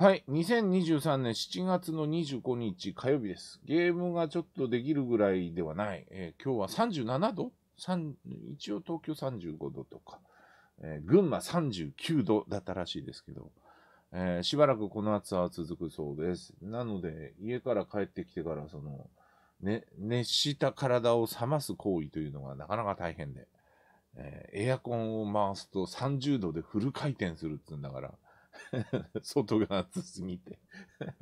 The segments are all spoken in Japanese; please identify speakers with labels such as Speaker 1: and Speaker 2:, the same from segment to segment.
Speaker 1: はい。2023年7月の25日火曜日です。ゲームがちょっとできるぐらいではない。えー、今日は37度一応東京35度とか、えー、群馬39度だったらしいですけど、えー、しばらくこの暑さは続くそうです。なので、家から帰ってきてから、その、ね、熱した体を冷ます行為というのがなかなか大変で、えエアコンを回すと30度でフル回転するって言うんだから、外が暑すぎて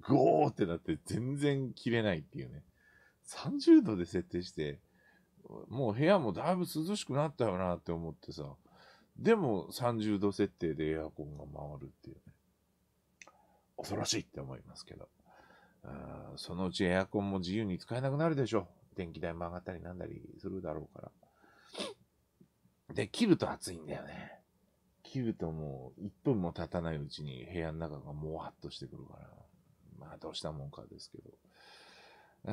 Speaker 1: ゴーってなって全然切れないっていうね。30度で設定して、もう部屋もだいぶ涼しくなったよなって思ってさ。でも30度設定でエアコンが回るっていうね。恐ろしいって思いますけど。そのうちエアコンも自由に使えなくなるでしょう。電気代も上がったりなんだりするだろうから。で、切ると暑いんだよね。切るともう1分も経たないうちに部屋の中がもわっとしてくるから、まあどうしたもんかですけ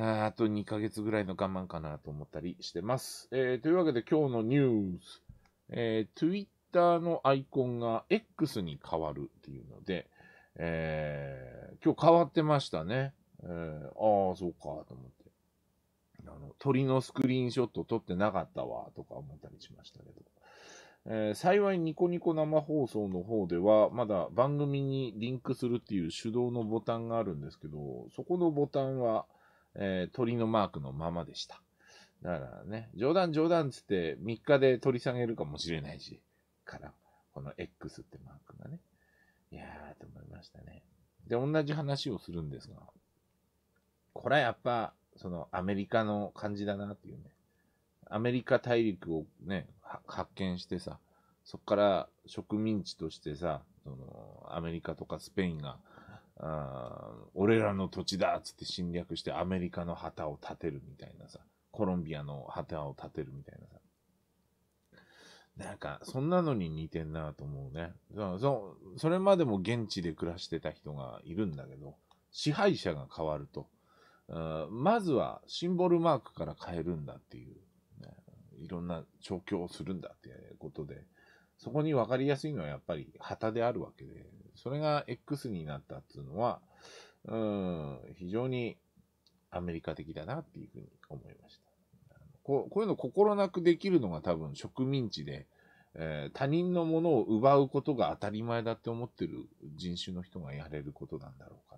Speaker 1: ど。ああと2ヶ月ぐらいの我慢かなと思ったりしてます。えー、というわけで今日のニュース、えー、Twitter のアイコンが X に変わるっていうので、えー、今日変わってましたね。えー、ああ、そうかと思って。あの、鳥のスクリーンショット撮ってなかったわとか思ったりしましたけど。えー、幸いニコニコ生放送の方では、まだ番組にリンクするっていう手動のボタンがあるんですけど、そこのボタンは、えー、鳥のマークのままでした。だからね、冗談冗談つって3日で取り下げるかもしれないし、から、この X ってマークがね。いやーと思いましたね。で、同じ話をするんですが、これはやっぱ、そのアメリカの感じだなっていうね。アメリカ大陸をね、発見してさ、そこから植民地としてさ、そのアメリカとかスペインが、あ俺らの土地だっつって侵略してアメリカの旗を立てるみたいなさ、コロンビアの旗を立てるみたいなさ。なんか、そんなのに似てんなと思うね。そそれまでも現地で暮らしてた人がいるんだけど、支配者が変わると、まずはシンボルマークから変えるんだっていういろんな調教をするんだっていうことで、そこに分かりやすいのはやっぱり旗であるわけで、それが X になったっていうのは、うん、非常にアメリカ的だなっていうふうに思いました。こうこういうの心なくできるのが多分植民地で、えー、他人のものを奪うことが当たり前だって思ってる人種の人がやれることなんだろうか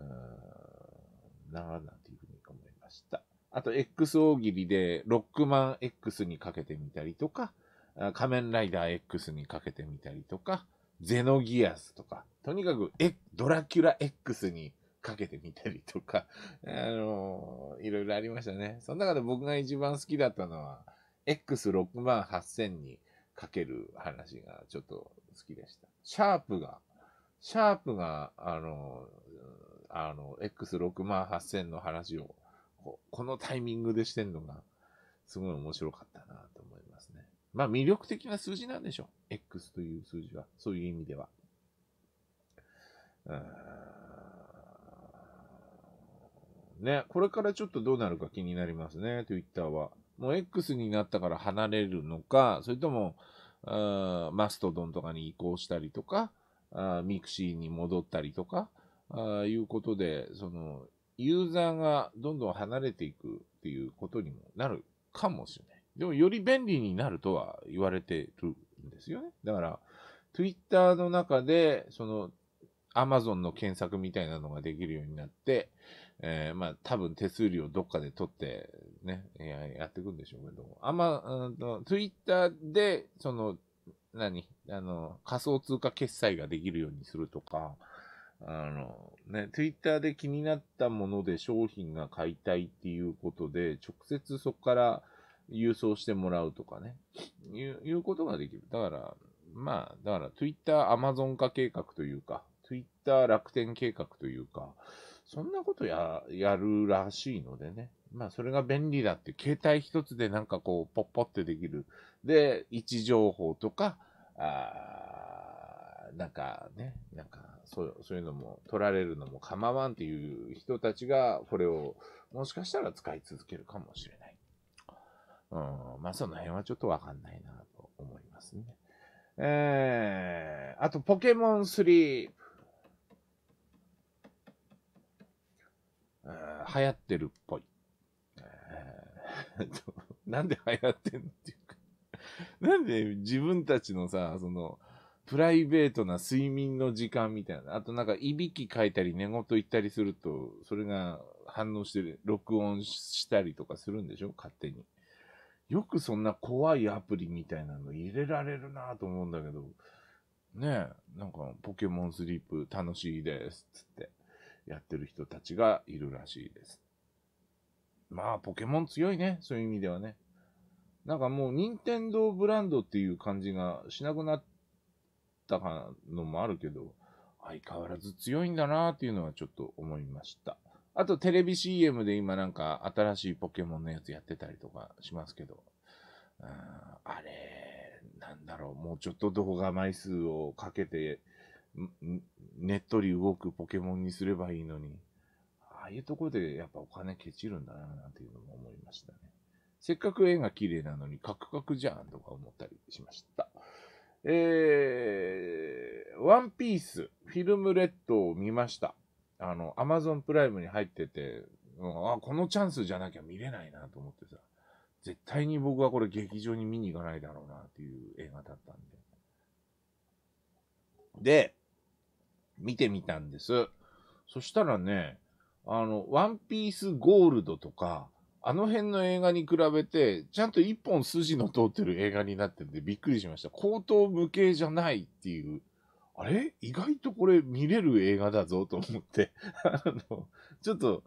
Speaker 1: ら、うん、なぁなんていうふうに思いました。あと X 大喜利でロックマン X にかけてみたりとか、仮面ライダー X にかけてみたりとか、ゼノギアスとか、とにかく、え、ドラキュラ X にかけてみたりとか、あのー、いろいろありましたね。その中で僕が一番好きだったのは、X6 万8000にかける話がちょっと好きでした。シャープが、シャープが、あのー、あの、X6 万8000の話をここのタイミングでしてんのが、すごい面白かったなと思いますね。まあ魅力的な数字なんでしょう。X という数字は、そういう意味では。ね、これからちょっとどうなるか気になりますね、Twitter は。もう X になったから離れるのか、それとも、あマストドンとかに移行したりとか、あミクシーに戻ったりとか、あいうことで、その、ユーザーがどんどん離れていくっていうことにもなるかもしれない。でも、より便利になるとは言われてるんですよね。だから、Twitter の中で、その、Amazon の検索みたいなのができるようになって、えー、まあ、多分手数料どっかで取ってね、やっていくんでしょうけど、あま、Twitter で、その、何あの、仮想通貨決済ができるようにするとか、あの、ね、ツイッターで気になったもので商品が買いたいっていうことで、直接そこから郵送してもらうとかね、いういうことができる。だから、まあ、だからツイッターアマゾン化計画というか、ツイッター楽天計画というか、そんなことや、やるらしいのでね。まあ、それが便利だって、携帯一つでなんかこう、ポッポってできる。で、位置情報とか、ああなんかね、なんかそうそういうのも取られるのも構わんっていう人たちが、これをもしかしたら使い続けるかもしれない。うん、まあその辺はちょっとわかんないなと思いますね。えー、あとポケモンスリープ。流行ってるっぽい。え なんで流行ってんのっていうかなんで自分たちのさ、その、プライベートな睡眠の時間みたいな。あとなんか、いびきかいたり、寝言言ったりすると、それが反応してる、録音したりとかするんでしょ勝手に。よくそんな怖いアプリみたいなの入れられるなと思うんだけど、ねえ、なんか、ポケモンスリープ楽しいです、つって、やってる人たちがいるらしいです。まあ、ポケモン強いね、そういう意味ではね。なんかもう、任天堂ブランドっていう感じがしなくなって、ったかのもあるけど、相変わらず強いんだなっていうのはちょっと思いました。あとテレビ CM で今なんか新しいポケモンのやつやってたりとかしますけど、うん、あれ、なんだろう、もうちょっと動画枚数をかけて、ねっとり動くポケモンにすればいいのに、ああいうとこでやっぱお金ケチるんだななんていうのも思いましたね。せっかく絵が綺麗なのにカクカクじゃんとか思ったりしました。えー、ワンピース、フィルムレッドを見ました。あの、アマゾンプライムに入ってて、うん、あ、このチャンスじゃなきゃ見れないなと思ってさ、絶対に僕はこれ劇場に見に行かないだろうなっていう映画だったんで。で、見てみたんです。そしたらね、あの、ワンピースゴールドとか、あの辺の映画に比べて、ちゃんと一本筋の通ってる映画になってるんでびっくりしました。口頭無形じゃないっていう。あれ意外とこれ見れる映画だぞと思ってあの、ちょっと、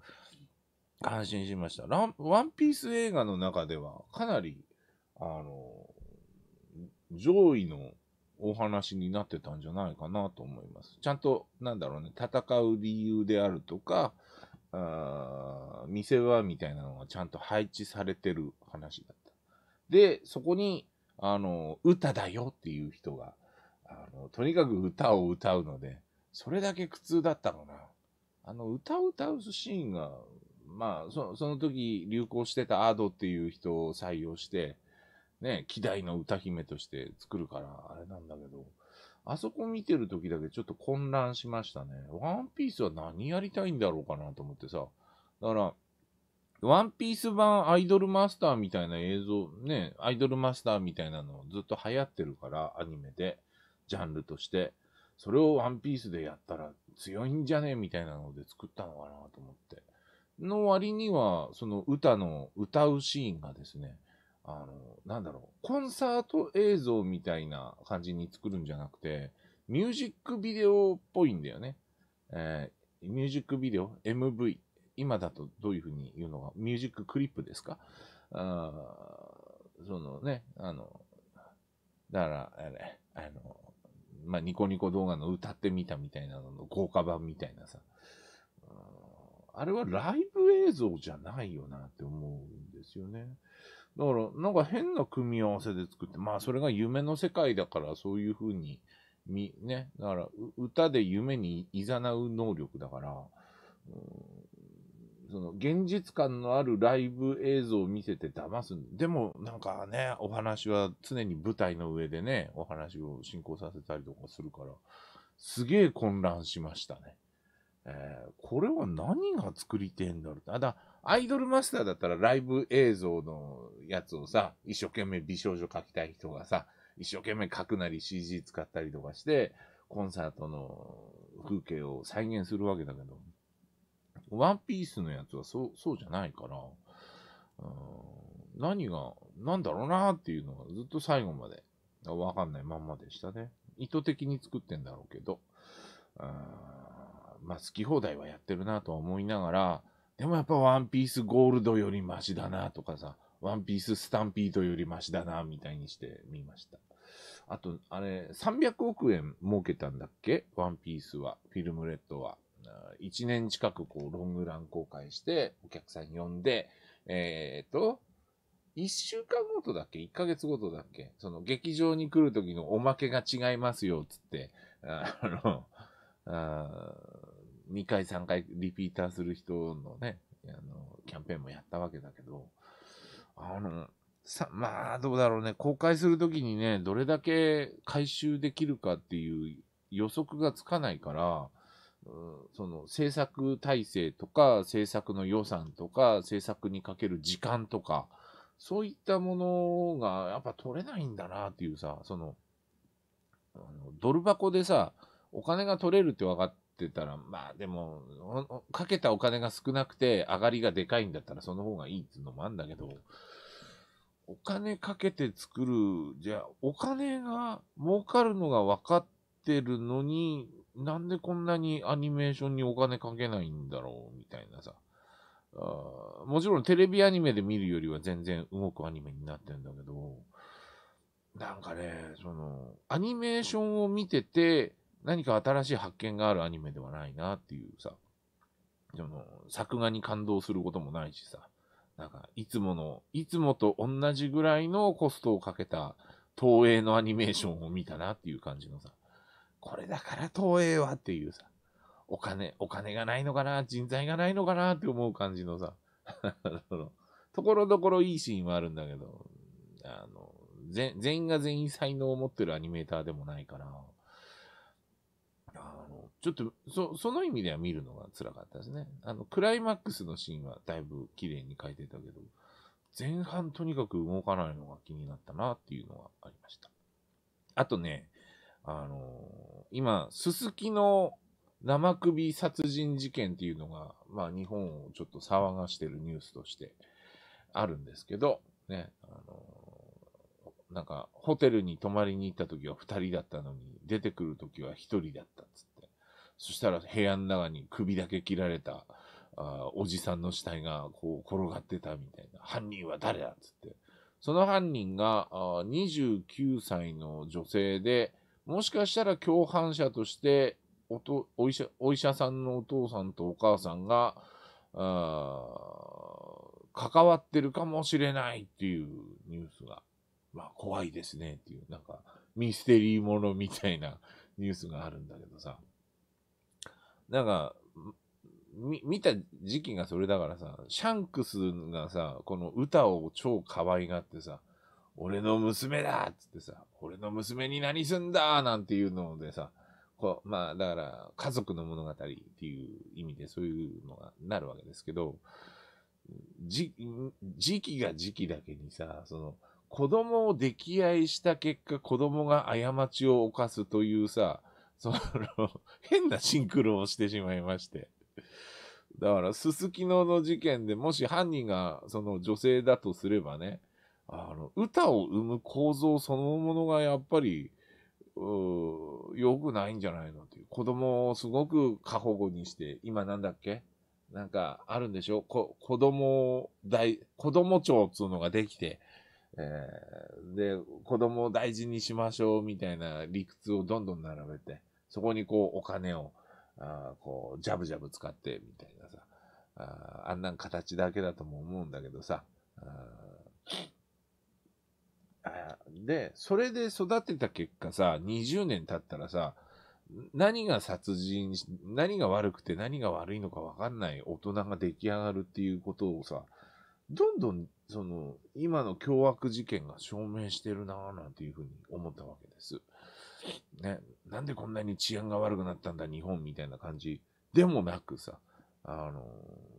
Speaker 1: 安心しました。ラン、ワンピース映画の中では、かなり、あの、上位のお話になってたんじゃないかなと思います。ちゃんと、なんだろうね、戦う理由であるとか、あ店はみたいなのがちゃんと配置されてる話だった。で、そこに、あの、歌だよっていう人が、あの、とにかく歌を歌うので、それだけ苦痛だったのな。あの、歌を歌うシーンが、まあ、そその時流行してたアードっていう人を採用して、ね、希代の歌姫として作るから、あれなんだけど、あそこ見てる時だけちょっと混乱しましたね。ワンピースは何やりたいんだろうかなと思ってさ。だから、ワンピース版アイドルマスターみたいな映像、ね、アイドルマスターみたいなのずっと流行ってるから、アニメで、ジャンルとして。それをワンピースでやったら強いんじゃねみたいなので作ったのかなと思って。の割には、その歌の、歌うシーンがですね、あの、なんだろう、コンサート映像みたいな感じに作るんじゃなくて、ミュージックビデオっぽいんだよね。えー、ミュージックビデオ ?MV。今だとどういうふうに言うのが、ミュージッククリップですかあそのね、あの、だから、あれ、あの、まあ、ニコニコ動画の歌ってみたみたいなのの豪華版みたいなさ、あれはライブ映像じゃないよなって思うんですよね。だから、なんか変な組み合わせで作って、まあそれが夢の世界だからそういうふうに、み、ね、だから歌で夢に誘う能力だから、その現実感のあるライブ映像を見せて騙す。でもなんかね、お話は常に舞台の上でね、お話を進行させたりとかするから、すげえ混乱しましたね。えー、これは何が作りてえんだろう。ただ、アイドルマスターだったらライブ映像のやつをさ、一生懸命美少女描きたい人がさ、一生懸命描くなり CG 使ったりとかして、コンサートの風景を再現するわけだけど、ワンピースのやつはそう、そうじゃないから、うん、何が、なんだろうなっていうのがずっと最後までわかんないまんまでしたね。意図的に作ってんだろうけど、うん、まあ好き放題はやってるなとは思いながら、でもやっぱワンピースゴールドよりマシだなとかさ、ワンピーススタンピードよりマシだなみたいにしてみました。あと、あれ、300億円儲けたんだっけワンピースは、フィルムレッドは。1年近くこうロングラン公開して、お客さん呼んで、えー、っと、1週間ごとだっけ ?1 ヶ月ごとだっけその劇場に来る時のおまけが違いますよ、つって、あの、あ2回、3回リピーターする人のね、あの、キャンペーンもやったわけだけど、あの、さ、まあ、どうだろうね、公開するときにね、どれだけ回収できるかっていう予測がつかないから、うん、その制作体制とか、制作の予算とか、制作にかける時間とか、そういったものがやっぱ取れないんだなっていうさ、その、あのドル箱でさ、お金が取れるって分かっってたら、まあでも、かけたお金が少なくて上がりがでかいんだったらその方がいいっていうのもあるんだけど、お金かけて作る、じゃあお金が儲かるのが分かってるのに、なんでこんなにアニメーションにお金かけないんだろうみたいなさ。あもちろんテレビアニメで見るよりは全然動くアニメになってんだけど、なんかね、その、アニメーションを見てて、何か新しい発見があるアニメではないなっていうさ、その、作画に感動することもないしさ、なんか、いつもの、いつもと同じぐらいのコストをかけた、東映のアニメーションを見たなっていう感じのさ、これだから東映はっていうさ、お金、お金がないのかな、人材がないのかなって思う感じのさ、ところどころいいシーンはあるんだけど、あの、全員が全員才能を持ってるアニメーターでもないから、ちょっと、そ、その意味では見るのが辛かったですね。あの、クライマックスのシーンはだいぶ綺麗に描いてたけど、前半とにかく動かないのが気になったなっていうのがありました。あとね、あのー、今、すすきの生首殺人事件っていうのが、まあ日本をちょっと騒がしてるニュースとしてあるんですけど、ね、あのー、なんか、ホテルに泊まりに行った時は2人だったのに、出てくる時は1人だったっつっそしたら部屋の中に首だけ切られた、あおじさんの死体がこう転がってたみたいな。犯人は誰だっつって。その犯人があ29歳の女性で、もしかしたら共犯者としておとお医者、お医者さんのお父さんとお母さんが、関わってるかもしれないっていうニュースが、まあ怖いですねっていう、なんかミステリーものみたいなニュースがあるんだけどさ。なんか、み、見た時期がそれだからさ、シャンクスがさ、この歌を超可愛がってさ、俺の娘だっつってさ、俺の娘に何すんだなんていうのでさ、こう、まあ、だから、家族の物語っていう意味でそういうのがなるわけですけど、時期が時期だけにさ、その、子供を溺愛した結果、子供が過ちを犯すというさ、その、変なシンクロをしてしまいまして。だから、すすきのの事件でもし犯人がその女性だとすればね、あの、歌を生む構造そのものがやっぱり、うー良くないんじゃないのっていう。子供をすごく過保護にして、今なんだっけなんかあるんでしょこ、子供大、子供庁っつうのができて、えー、で、子供を大事にしましょうみたいな理屈をどんどん並べて、そこにこうお金を、あこう、ジャブジャブ使ってみたいなさ、ああんなん形だけだとも思うんだけどさ、あで、それで育てた結果さ、20年経ったらさ、何が殺人、何が悪くて何が悪いのかわかんない大人が出来上がるっていうことをさ、どんどん、その、今の凶悪事件が証明してるなぁなんていうふうに思ったわけです。ね、なんでこんなに治安が悪くなったんだ、日本みたいな感じでもなくさ、あの、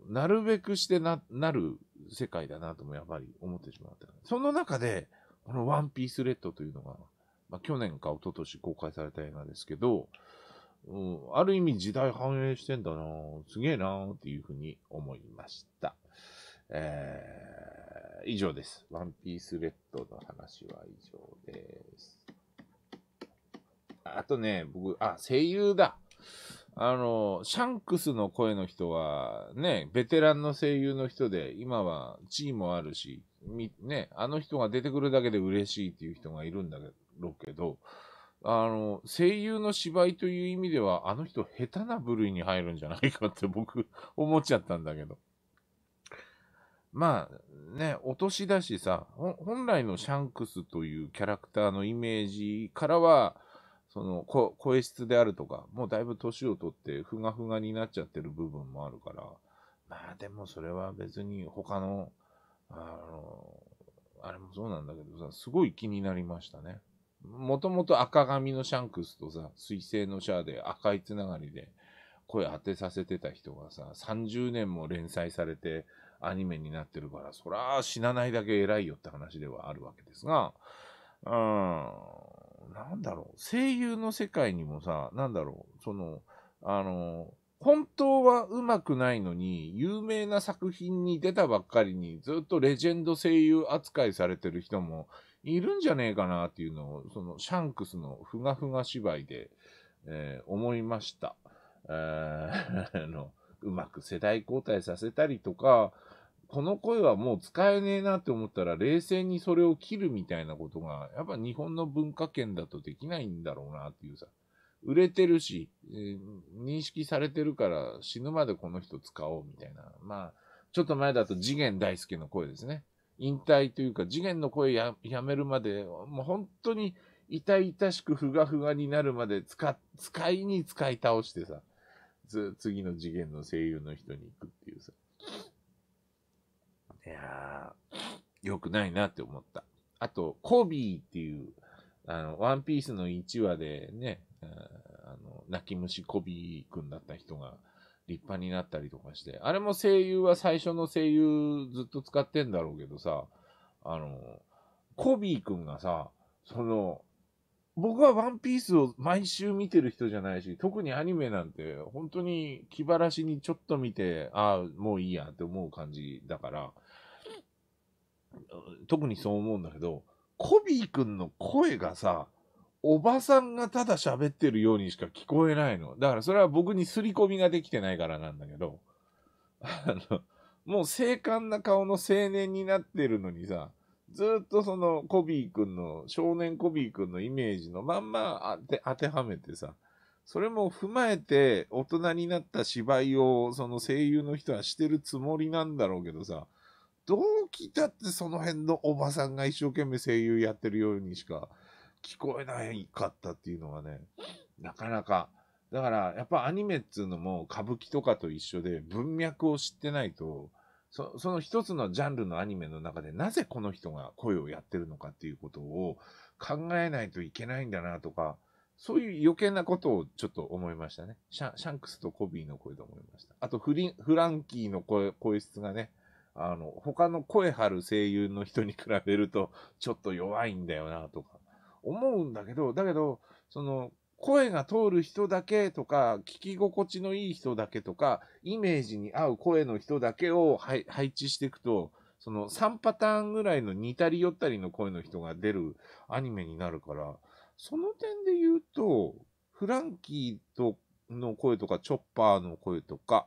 Speaker 1: なるべくしてな、なる世界だなともやっぱり思ってしまった。その中で、このワンピースレッドというのが、まあ、去年か一昨年公開された映画ですけど、うん、ある意味時代反映してんだなすげえなっていうふうに思いました。えー、以上です。ワンピースレッドの話は以上です。あとね、僕、あ、声優だ。あの、シャンクスの声の人は、ね、ベテランの声優の人で、今は地位もあるし、ね、あの人が出てくるだけで嬉しいっていう人がいるんだけど、あの、声優の芝居という意味では、あの人下手な部類に入るんじゃないかって 僕、思っちゃったんだけど。まあね、お年だしさ、本来のシャンクスというキャラクターのイメージからは、そのこ声質であるとか、もうだいぶ年を取ってふがふがになっちゃってる部分もあるから、まあでもそれは別に他の、あの、あれもそうなんだけどさ、すごい気になりましたね。もともと赤髪のシャンクスとさ、水星のシャアで赤いつながりで声当てさせてた人がさ、30年も連載されてアニメになってるから、そら死なないだけ偉いよって話ではあるわけですが、うん、なんだろう、声優の世界にもさ、なんだろう、その、あの、本当はうまくないのに、有名な作品に出たばっかりに、ずっとレジェンド声優扱いされてる人もいるんじゃねえかなっていうのを、そのシャンクスのふがふが芝居で、えー、思いました。え あの、うまく世代交代させたりとか、この声はもう使えねえなって思ったら、冷静にそれを切るみたいなことが、やっぱ日本の文化圏だとできないんだろうなっていうさ。売れてるし、えー、認識されてるから死ぬまでこの人使おうみたいな。まあ、ちょっと前だと次元大介の声ですね。引退というか、次元の声ややめるまで、もう本当に痛々しくふがふがになるまで使、使いに使い倒してさ、次の次元の声優の人に行くっていうさ。いやー、良くないなって思った。あと、コビーっていう、あの、ワンピースの1話でね、あの、泣き虫コビーくんだった人が立派になったりとかして、あれも声優は最初の声優ずっと使ってんだろうけどさ、あの、コビーくんがさ、その、僕はワンピースを毎週見てる人じゃないし、特にアニメなんて本当に気晴らしにちょっと見て、ああ、もういいやって思う感じだから、特にそう思うんだけど、コビーくんの声がさ、おばさんがただ喋ってるようにしか聞こえないの。だからそれは僕に刷り込みができてないからなんだけど、あの、もう精悍な顔の青年になってるのにさ、ずっとそのコビー君の、少年コビー君のイメージのまんま当て当てはめてさ、それも踏まえて大人になった芝居をその声優の人はしてるつもりなんだろうけどさ、どう期たってその辺のおばさんが一生懸命声優やってるようにしか聞こえないかったっていうのがね、なかなか。だから、やっぱアニメっつうのも歌舞伎とかと一緒で文脈を知ってないと、そその一つのジャンルのアニメの中でなぜこの人が声をやってるのかっていうことを考えないといけないんだなとか、そういう余計なことをちょっと思いましたね。シャシャンクスとコビーの声で思いました。あとフリ、フランキーの声、声質がね、あの、他の声張る声優の人に比べると、ちょっと弱いんだよな、とか、思うんだけど、だけど、その、声が通る人だけとか、聞き心地のいい人だけとか、イメージに合う声の人だけを配置していくと、その3パターンぐらいの似たり寄ったりの声の人が出るアニメになるから、その点で言うと、フランキーの声とか、チョッパーの声とか、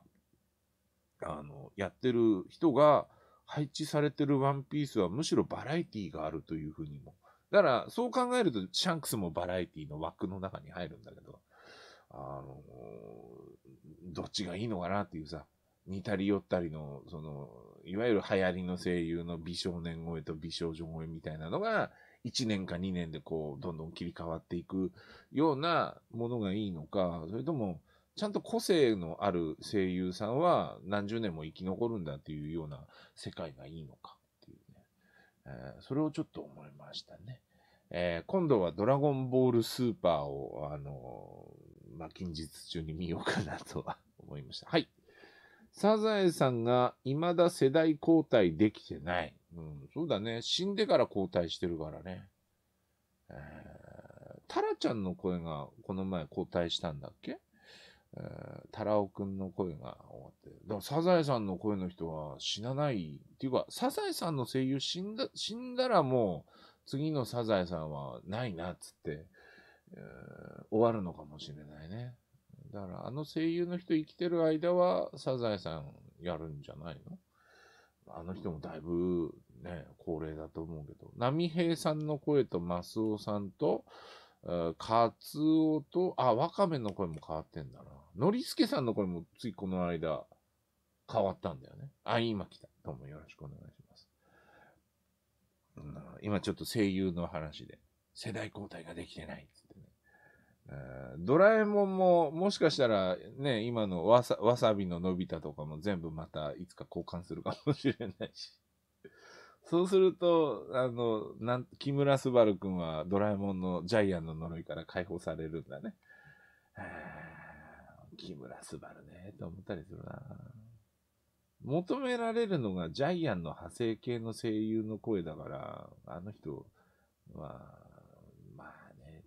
Speaker 1: あの、やってる人が配置されてるワンピースはむしろバラエティがあるというふうにも。だから、そう考えると、シャンクスもバラエティの枠の中に入るんだけど、あの、どっちがいいのかなっていうさ、似たり寄ったりの、その、いわゆる流行りの声優の美少年声と美少女声みたいなのが、1年か2年でこう、どんどん切り替わっていくようなものがいいのか、それとも、ちゃんと個性のある声優さんは何十年も生き残るんだっていうような世界がいいのかっていうね。えー、それをちょっと思いましたね。えー、今度はドラゴンボールスーパーを、あのー、まあ、近日中に見ようかなとは思いました。はい。サザエさんが未だ世代交代できてない。うん、そうだね。死んでから交代してるからね。えー、タラちゃんの声がこの前交代したんだっけえー、タラオくんの声が終わって。でもサザエさんの声の人は死なない。っていうか、サザエさんの声優死んだ、死んだらもう、次のサザエさんはないな、っつって、えー、終わるのかもしれないね。だから、あの声優の人生きてる間は、サザエさんやるんじゃないのあの人もだいぶね、高齢だと思うけど、波平さんの声とマスオさんと、カツオと、あ、ワカメの声も変わってんだな。のりすけさんの声もついこの間変わったんだよね。あ、今来た。どうもよろしくお願いします。うん、今ちょっと声優の話で、世代交代ができてないっつってね。ドラえもんも、もしかしたらね、今のわさわさびののび太とかも全部またいつか交換するかもしれないし。そうすると、あの、なん、木村昴くんはドラえもんのジャイアンの呪いから解放されるんだね。木村昴ね、と思ったりするな。求められるのがジャイアンの派生系の声優の声だから、あの人は、まあね、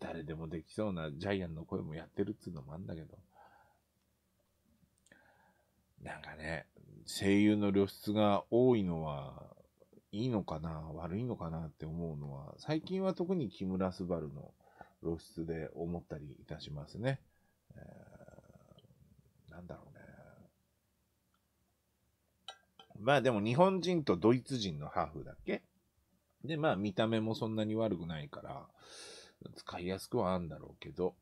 Speaker 1: 誰でもできそうなジャイアンの声もやってるっつうのもあんだけど。なんかね、声優の露出が多いのは、いいのかな悪いのかなって思うのは、最近は特に木村昴の露出で思ったりいたしますね。えーなんだろうね。まあでも日本人とドイツ人のハーフだっけで、まあ見た目もそんなに悪くないから、使いやすくはあるんだろうけど、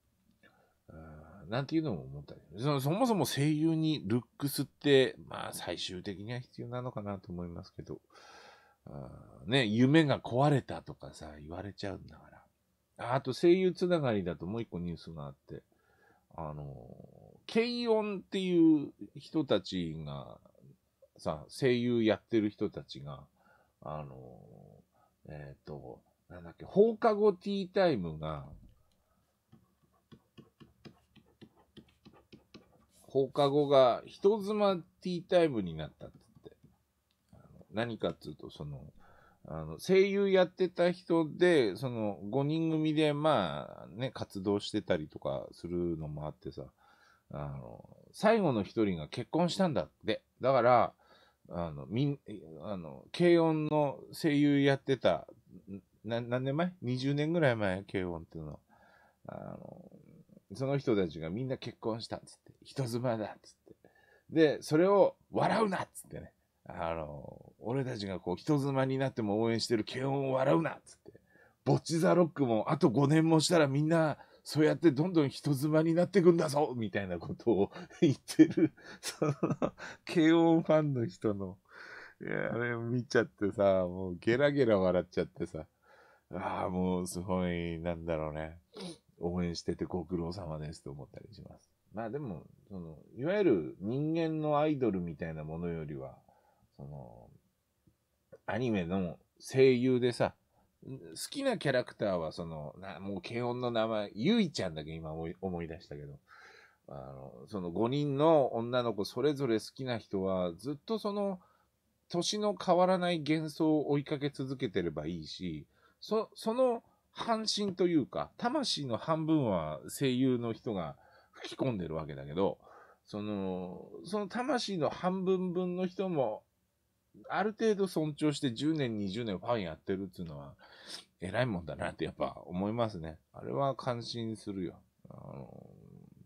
Speaker 1: うんなんていうのも思ったりそ。そもそも声優にルックスって、まあ最終的には必要なのかなと思いますけど、うんね、夢が壊れたとかさ、言われちゃうんだから。あと声優つながりだともう一個ニュースがあって、あのケイオンっていう人たちが、さ、声優やってる人たちが、あの、えっ、ー、と、なんだっけ、放課後ティータイムが、放課後が人妻ティータイムになったってって。何かっつうと、その、あの、声優やってた人で、その、5人組で、まあ、ね、活動してたりとかするのもあってさ、あの、最後の一人が結婚したんだって。だから、あの、みん、あの、軽音の声優やってた、な何年前 ?20 年ぐらい前、慶音っていうのは。あの、その人たちがみんな結婚したっつって、人妻だっつって。で、それを笑うなっつってね。あの、俺たちがこう人妻になっても応援してる慶音を笑うなっつって。ぼっちザロックもあと5年もしたらみんなそうやってどんどん人妻になっていくんだぞみたいなことを言ってる、その、慶応ファンの人の、いや、あれを見ちゃってさ、もうゲラゲラ笑っちゃってさ、ああ、もうすごい、なんだろうね。応援しててご苦労様ですと思ったりします。まあでも、その、いわゆる人間のアイドルみたいなものよりは、その、アニメの声優でさ、好きなキャラクターは、その、な、もう、慶音の名前、ゆいちゃんだけ今思い思い出したけど、あの、その5人の女の子それぞれ好きな人は、ずっとその、年の変わらない幻想を追いかけ続けてればいいし、そ、その半身というか、魂の半分は声優の人が吹き込んでるわけだけど、その、その魂の半分分の人もある程度尊重して10年、20年ファンやってるっていうのは、偉いもんだなってやっぱ思いますね。あれは感心するよ。あの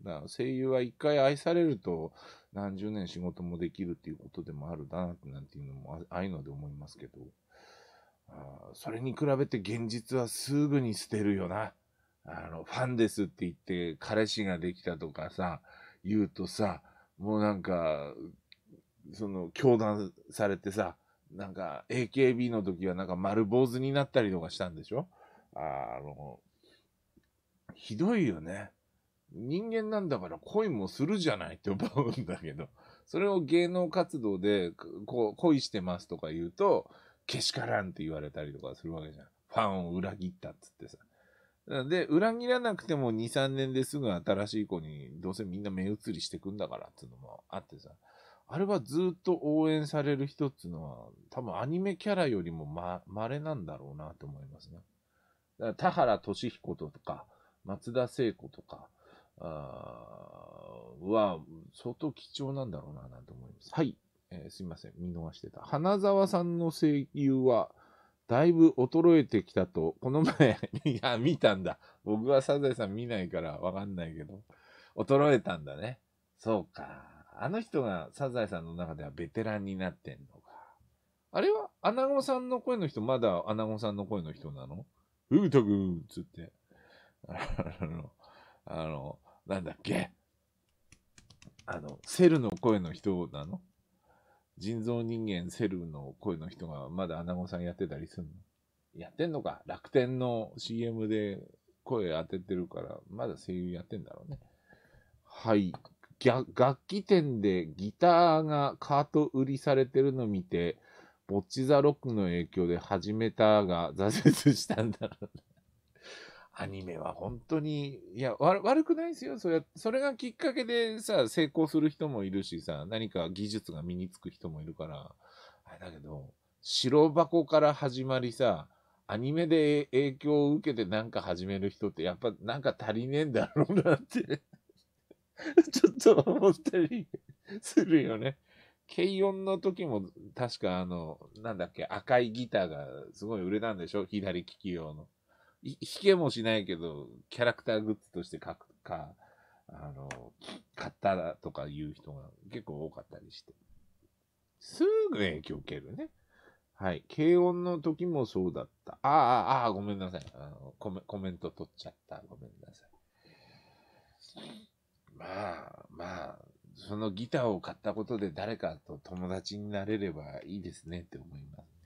Speaker 1: だ声優は一回愛されると何十年仕事もできるっていうことでもあるな、なんていうのもああいうので思いますけど。あそれに比べて現実はすぐに捨てるよな。あの、ファンですって言って彼氏ができたとかさ、言うとさ、もうなんか、その、教団されてさ、なんか、AKB の時はなんか丸坊主になったりとかしたんでしょあの、ひどいよね。人間なんだから恋もするじゃないって思うんだけど、それを芸能活動で、こ恋してますとか言うと、けしからんって言われたりとかするわけじゃん。ファンを裏切ったっつってさ。で、裏切らなくても2、3年ですぐ新しい子に、どうせみんな目移りしてくんだからっていうのもあってさ。あれはずっと応援される人っていうのは、多分アニメキャラよりもま、稀なんだろうなと思いますね。だから田原俊彦とか、松田聖子とか、あは、相当貴重なんだろうな、なんて思います。はい。えー、すいません。見逃してた。花沢さんの声優は、だいぶ衰えてきたと、この前 いや、見たんだ。僕はサザエさん見ないからわかんないけど、衰えたんだね。そうか。あの人がサザエさんの中ではベテランになってんのか。あれはアナゴさんの声の人、まだアナゴさんの声の人なのうーたくんつって。あの、あの、なんだっけ。あの、セルの声の人なの人造人間セルの声の人がまだアナゴさんやってたりすんのやってんのか楽天の CM で声当ててるから、まだ声優やってんだろうね。はい。楽器店でギターがカート売りされてるの見て、ボッチザロックの影響で始めたが 挫折したんだろうアニメは本当に、いや、悪くないですよ。それそれがきっかけでさ、成功する人もいるしさ、何か技術が身につく人もいるから。あれだけど、白箱から始まりさ、アニメで影響を受けてなんか始める人って、やっぱなんか足りねえんだろうなって ちょっと思ったりするよね。軽音の時も確かあの、なんだっけ、赤いギターがすごい売れたんでしょ左利き用の。弾けもしないけど、キャラクターグッズとして書くか、あの、買ったらとかいう人が結構多かったりして。すぐ影響を受けるね。はい。軽音の時もそうだった。ああ、ああ、ごめんなさい。あのコメコメント取っちゃった。ごめんなさい。まあまあ、そのギターを買ったことで誰かと友達になれればいいですねって思いますね。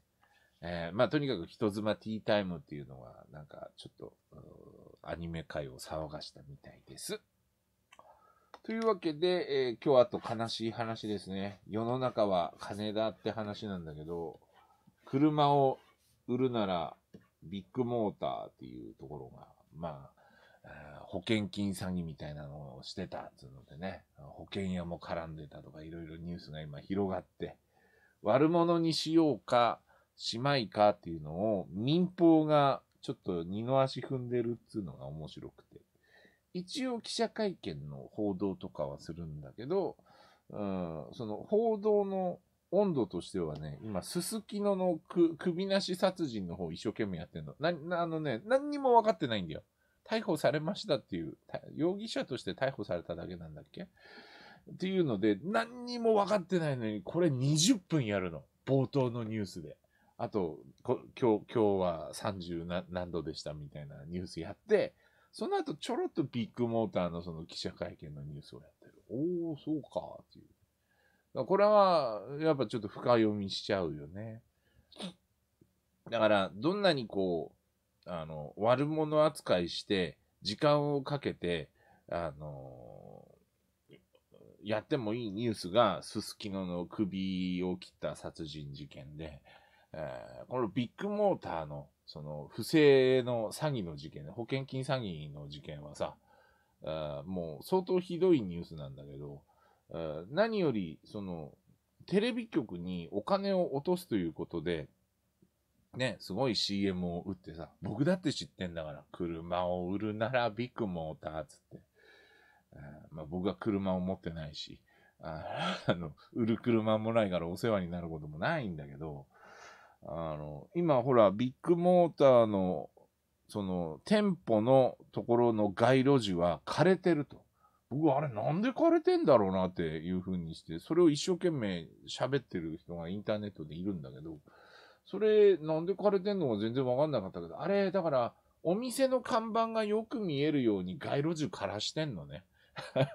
Speaker 1: えー、まあとにかく人妻ティータイムっていうのはなんかちょっとアニメ界を騒がしたみたいです。というわけで、えー、今日あと悲しい話ですね。世の中は金だって話なんだけど、車を売るならビッグモーターっていうところが、まあ、保険金詐欺みたいなのをしてたっつうのでね、保険屋も絡んでたとかいろいろニュースが今広がって、悪者にしようか、しまいかっていうのを民放がちょっと二の足踏んでるっつうのが面白くて。一応記者会見の報道とかはするんだけど、うん、その報道の温度としてはね、今、すすきのの首なし殺人の方一生懸命やってんの。な、あのね、何にも分かってないんだよ。逮捕されましたっていう、容疑者として逮捕されただけなんだっけっていうので、何にも分かってないのに、これ20分やるの。冒頭のニュースで。あと、今日、今日は30何度でしたみたいなニュースやって、その後ちょろっとビッグモーターのその記者会見のニュースをやってる。おおそうか、っていう。これは、やっぱちょっと深読みしちゃうよね。だから、どんなにこう、あの、悪者扱いして、時間をかけて、あのー、やってもいいニュースが、すすきのの首を切った殺人事件で、えー、このビッグモーターの、その、不正の詐欺の事件、保険金詐欺の事件はさ、あもう相当ひどいニュースなんだけど、何より、その、テレビ局にお金を落とすということで、ね、すごい CM を打ってさ、僕だって知ってんだから、車を売るならビッグモーターつって。まあ、僕は車を持ってないし、あの、売る車もないからお世話になることもないんだけど、あの、今ほら、ビッグモーターの、その、店舗のところの街路樹は枯れてると。僕、あれなんで枯れてんだろうなっていうふうにして、それを一生懸命喋ってる人がインターネットでいるんだけど、それ、なんで枯れてんのか全然わかんなかったけど、あれ、だから、お店の看板がよく見えるように街路樹枯らしてんのね。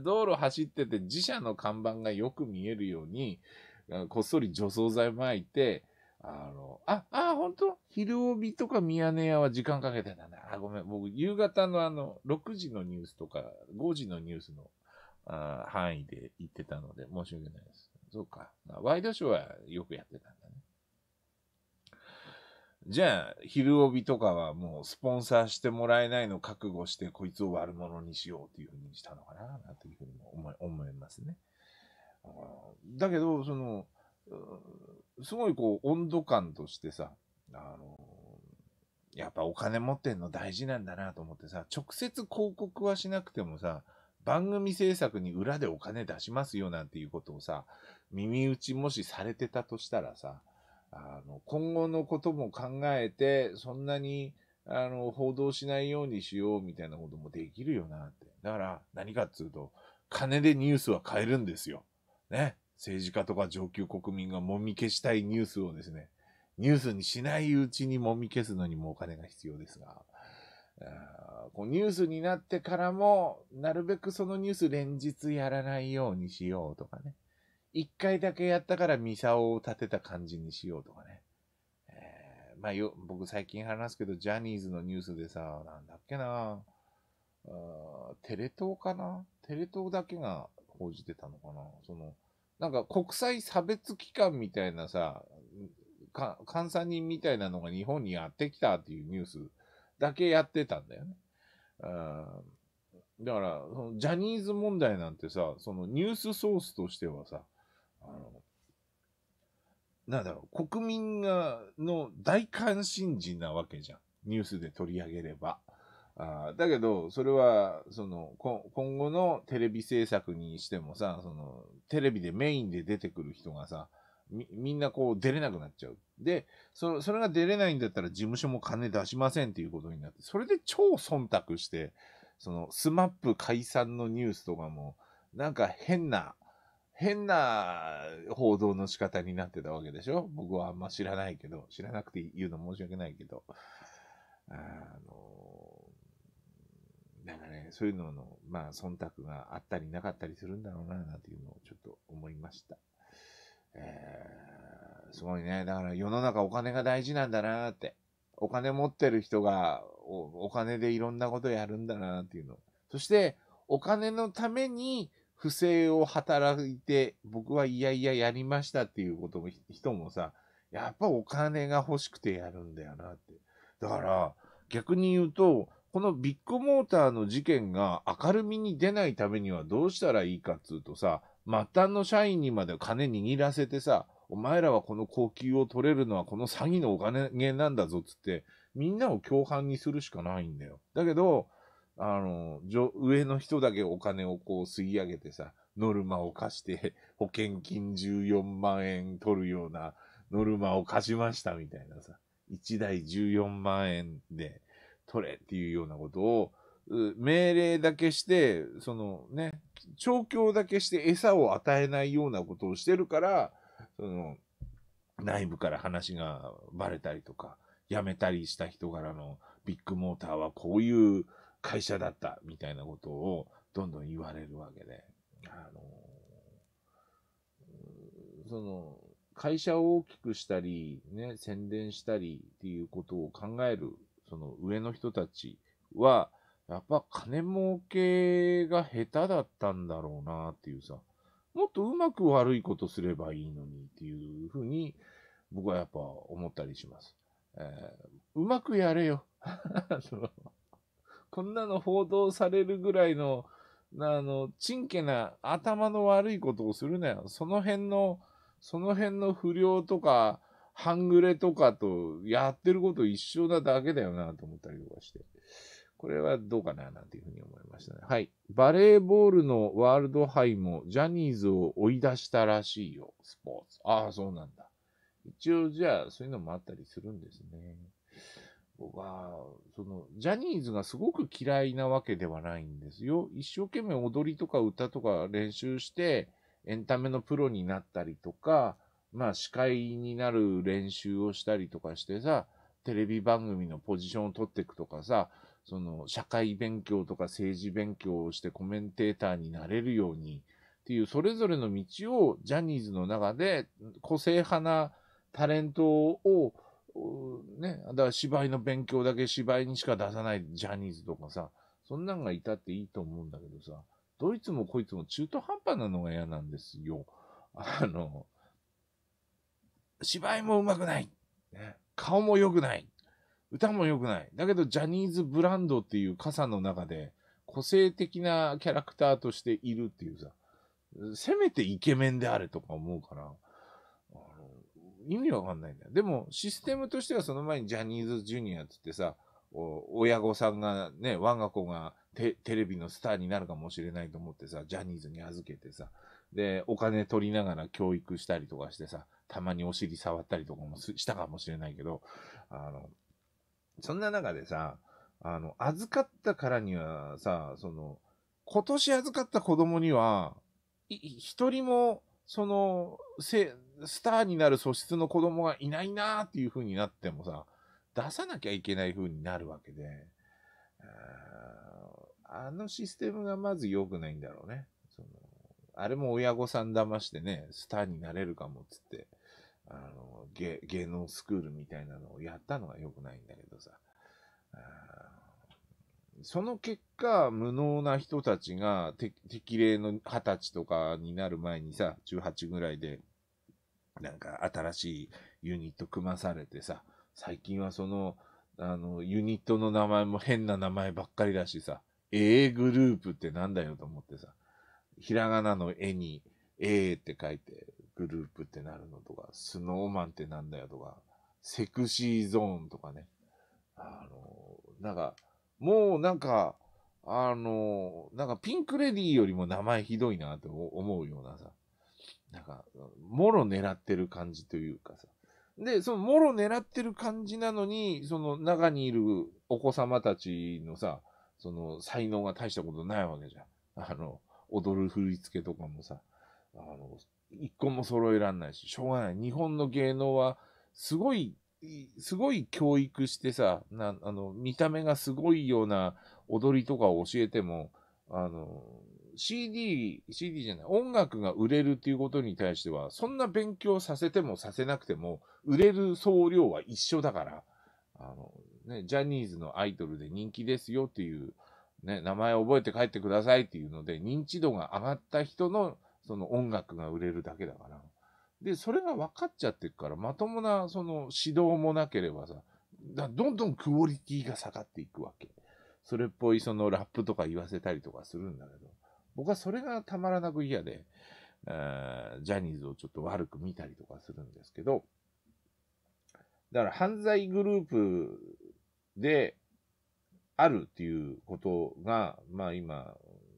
Speaker 1: 道路走ってて自社の看板がよく見えるように、こっそり除草剤撒いて、あの、あ、あ、本当昼帯とかミヤネ屋は時間かけてたね。あ、ごめん。僕、夕方のあの、6時のニュースとか、5時のニュースのあ範囲で行ってたので、申し訳ないです。そうか。ワイドショーはよくやってたじゃあ、昼帯とかはもうスポンサーしてもらえないのを覚悟して、こいつを悪者にしようっていうふうにしたのかな、なんていうふうに思い思いますね。だけど、その、すごいこう、温度感としてさ、あの、やっぱお金持ってんの大事なんだなと思ってさ、直接広告はしなくてもさ、番組制作に裏でお金出しますよなんていうことをさ、耳打ちもしされてたとしたらさ、あの、今後のことも考えて、そんなに、あの、報道しないようにしようみたいなこともできるよなって。だから、何かっつうと、金でニュースは変えるんですよ。ね。政治家とか上級国民がもみ消したいニュースをですね、ニュースにしないうちにもみ消すのにもお金が必要ですが、あこうニュースになってからも、なるべくそのニュース連日やらないようにしようとかね。一回だけやったからミサオを立てた感じにしようとかね。えー、まあよ、僕最近話すけど、ジャニーズのニュースでさ、なんだっけな、あテレ東かなテレ東だけが報じてたのかなその、なんか国際差別機関みたいなさ、監査人みたいなのが日本にやってきたっていうニュースだけやってたんだよね。うんだから、そのジャニーズ問題なんてさ、そのニュースソースとしてはさ、あの、なんだろう、国民が、の大関心事なわけじゃん。ニュースで取り上げれば。あだけど、それは、その、今後のテレビ制作にしてもさ、その、テレビでメインで出てくる人がさ、み、みんなこう出れなくなっちゃう。で、そ、それが出れないんだったら事務所も金出しませんっていうことになって、それで超忖度して、その、スマップ解散のニュースとかも、なんか変な、変な報道の仕方になってたわけでしょ僕はあんま知らないけど、知らなくて言うの申し訳ないけど、あの、なんかね、そういうのの、まあ、忖度があったりなかったりするんだろうな、なんていうのをちょっと思いました。えー、すごいね。だから世の中お金が大事なんだなって。お金持ってる人がお金でいろんなことやるんだなっていうの。そして、お金のために不正を働いて、僕はいやいややりましたっていうことも、人もさ、やっぱお金が欲しくてやるんだよなって。だから、逆に言うと、このビッグモーターの事件が明るみに出ないためにはどうしたらいいかっつうとさ、末端の社員にまで金握らせてさ、お前らはこの高級を取れるのはこの詐欺のお金源なんだぞっつって、みんなを共犯にするしかないんだよ。だけど、あの、上の人だけお金をこう吸い上げてさ、ノルマを貸して、保険金14万円取るようなノルマを貸しましたみたいなさ、1台14万円で取れっていうようなことを、命令だけして、そのね、調教だけして餌を与えないようなことをしてるから、その、内部から話がバレたりとか、辞めたりした人柄のビッグモーターはこういう会社だったみたいなことをどんどん言われるわけで、あのー、その、会社を大きくしたり、ね、宣伝したりっていうことを考える、その上の人たちは、やっぱ金儲けが下手だったんだろうなっていうさ、もっとうまく悪いことすればいいのにっていうふうに、僕はやっぱ思ったりします。えー、うまくやれよ。こんなの報道されるぐらいの、あの、ちんけな頭の悪いことをするなよ。その辺の、その辺の不良とか、半グレとかとやってること一緒なだけだよなと思ったりとかして。これはどうかななんていうふうに思いましたね。はい。バレーボールのワールド杯もジャニーズを追い出したらしいよ。スポーツ。ああ、そうなんだ。一応じゃあそういうのもあったりするんですね。は、その、ジャニーズがすごく嫌いなわけではないんですよ。一生懸命踊りとか歌とか練習して、エンタメのプロになったりとか、まあ司会になる練習をしたりとかしてさ、テレビ番組のポジションを取っていくとかさ、その社会勉強とか政治勉強をしてコメンテーターになれるようにっていうそれぞれの道をジャニーズの中で個性派なタレントをね、だから芝居の勉強だけ芝居にしか出さないジャニーズとかさ、そんなんがいたっていいと思うんだけどさ、どいつもこいつも中途半端なのが嫌なんですよ。あの、芝居も上手くない。ね、顔も良くない。歌も良くない。だけど、ジャニーズブランドっていう傘の中で、個性的なキャラクターとしているっていうさ、せめてイケメンであるとか思うから、意味わかんないんだよ。でも、システムとしてはその前にジャニーズジュニアって言ってさ、親御さんがね、我が子がテレビのスターになるかもしれないと思ってさ、ジャニーズに預けてさ、で、お金取りながら教育したりとかしてさ、たまにお尻触ったりとかもしたかもしれないけど、あの、そんな中でさ、あの、預かったからにはさ、その、今年預かった子供には、一人も、その、せ、スターになる素質の子供がいないなっていう風になってもさ、出さなきゃいけない風になるわけで、あのシステムがまず良くないんだろうね。そのあれも親御さん騙してね、スターになれるかもっつって、あの芸芸能スクールみたいなのをやったのが良くないんだけどさ。その結果、無能な人たちが、適齢の20歳とかになる前にさ、18ぐらいで、なんか新しいユニット組まされてさ、最近はその、あの、ユニットの名前も変な名前ばっかりだしさ、A グループってなんだよと思ってさ、ひらがなの絵に A って書いてグループってなるのとか、スノーマンってなんだよとか、セクシーゾーンとかね。あの、なんか、もうなんか、あの、なんかピンクレディーよりも名前ひどいなって思うようなさ、なんか、もろ狙ってる感じというかさ。で、その、もろ狙ってる感じなのに、その中にいるお子様たちのさ、その、才能が大したことないわけじゃん。あの、踊る振り付けとかもさ、あの、一個も揃えらんないし、しょうがない。日本の芸能は、すごい、すごい教育してさ、な、あの、見た目がすごいような踊りとかを教えても、あの、CD、CD じゃない、音楽が売れるっていうことに対しては、そんな勉強させてもさせなくても、売れる総量は一緒だから、あの、ね、ジャニーズのアイドルで人気ですよっていう、ね、名前を覚えて帰ってくださいっていうので、認知度が上がった人の、その音楽が売れるだけだから。で、それが分かっちゃってるから、まともな、その、指導もなければさ、だどんどんクオリティが下がっていくわけ。それっぽいそのラップとか言わせたりとかするんだけど。僕はそれがたまらなく嫌で、ジャニーズをちょっと悪く見たりとかするんですけど、だから犯罪グループであるっていうことが、まあ今、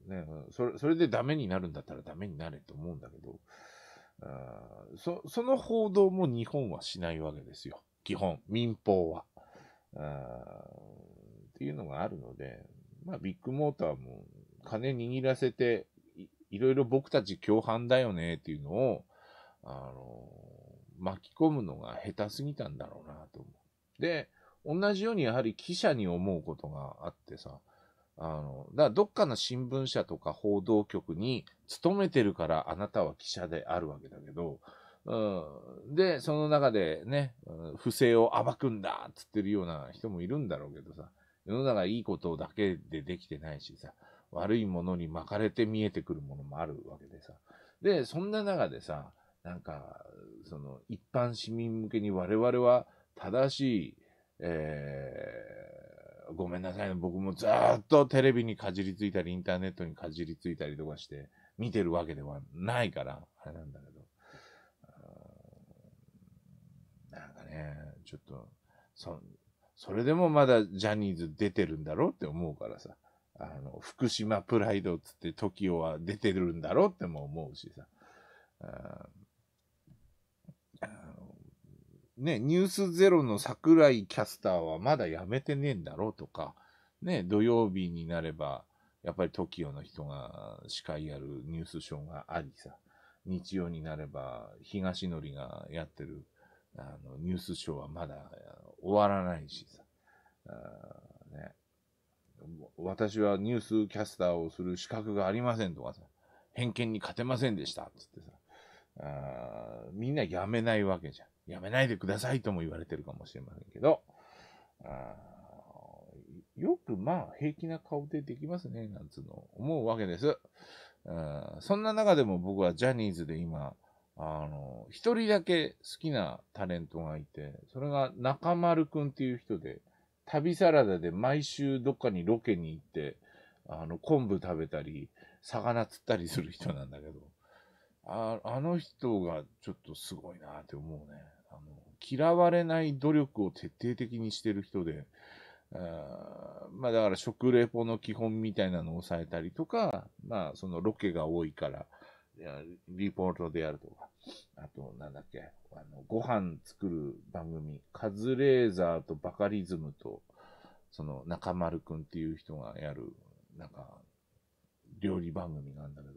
Speaker 1: ね、それ、それでダメになるんだったらダメになれと思うんだけど、あそ、その報道も日本はしないわけですよ。基本、民放は。あっていうのがあるので、まあビッグモーターも金握らせてい、いろいろ僕たち共犯だよねっていうのを、あの、巻き込むのが下手すぎたんだろうなと思う。で、同じようにやはり記者に思うことがあってさ、あの、だからどっかの新聞社とか報道局に勤めてるからあなたは記者であるわけだけど、うん、で、その中でね、不正を暴くんだっつってるような人もいるんだろうけどさ、世の中いいことだけでできてないしさ、悪いものに巻かれて見えてくるものもあるわけでさ。で、そんな中でさ、なんか、その、一般市民向けに我々は正しい、えー、ごめんなさいね、僕もずっとテレビにかじりついたり、インターネットにかじりついたりとかして、見てるわけではないから、あれなんだけど。なんかね、ちょっと、そ、それでもまだジャニーズ出てるんだろうって思うからさ。あの、福島プライドつって TOKIO は出てるんだろうっても思うしさ。あね、ニュースゼロの桜井キャスターはまだやめてねえんだろうとか、ね、土曜日になれば、やっぱり TOKIO の人が司会やるニュースショーがありさ、日曜になれば東のりがやってるあのニュースショーはまだ終わらないしさ、あね、私はニュースキャスターをする資格がありませんとかさ、偏見に勝てませんでしたっつってさ、あみんなやめないわけじゃん。やめないでくださいとも言われてるかもしれませんけど、あよくまあ平気な顔でできますね、なんつうの思うわけです。そんな中でも僕はジャニーズで今、あの、一人だけ好きなタレントがいて、それが中丸くんっていう人で、旅サラダで毎週どっかにロケに行って、あの、昆布食べたり、魚釣ったりする人なんだけど、ああの人がちょっとすごいなって思うね。あの嫌われない努力を徹底的にしてる人で、あまあだから食レポの基本みたいなのを抑えたりとか、まあそのロケが多いから、リポートであるとか、あと、なんだっけ、あの、ご飯作る番組、カズレーザーとバカリズムと、その、中丸くんっていう人がやる、なんか、料理番組があるんだけど、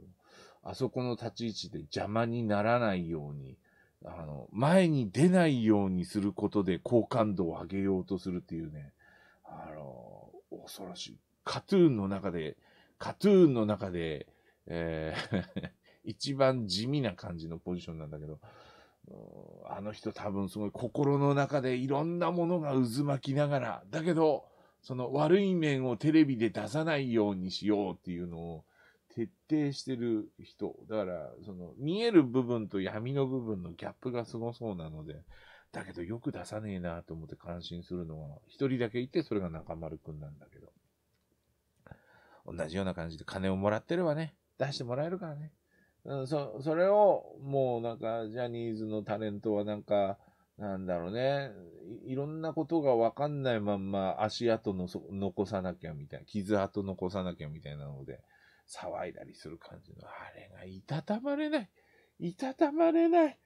Speaker 1: あそこの立ち位置で邪魔にならないように、あの、前に出ないようにすることで好感度を上げようとするっていうね、あの、恐ろしい。カトゥーンの中で、カトゥーンの中で、えー一番地味な感じのポジションなんだけど、あの人多分すごい心の中でいろんなものが渦巻きながら、だけど、その悪い面をテレビで出さないようにしようっていうのを徹底してる人。だから、その見える部分と闇の部分のギャップがすごそうなので、だけどよく出さねえなと思って感心するのは、一人だけいてそれが中丸くんなんだけど。同じような感じで金をもらってればね、出してもらえるからね。うん、そそれをもうなんかジャニーズのタレントはなんかなんだろうねいろんなことが分かんないまんま足跡のそ残さなきゃみたいな傷跡残さなきゃみたいなので騒いだりする感じのあれがいたたまれないいたたまれない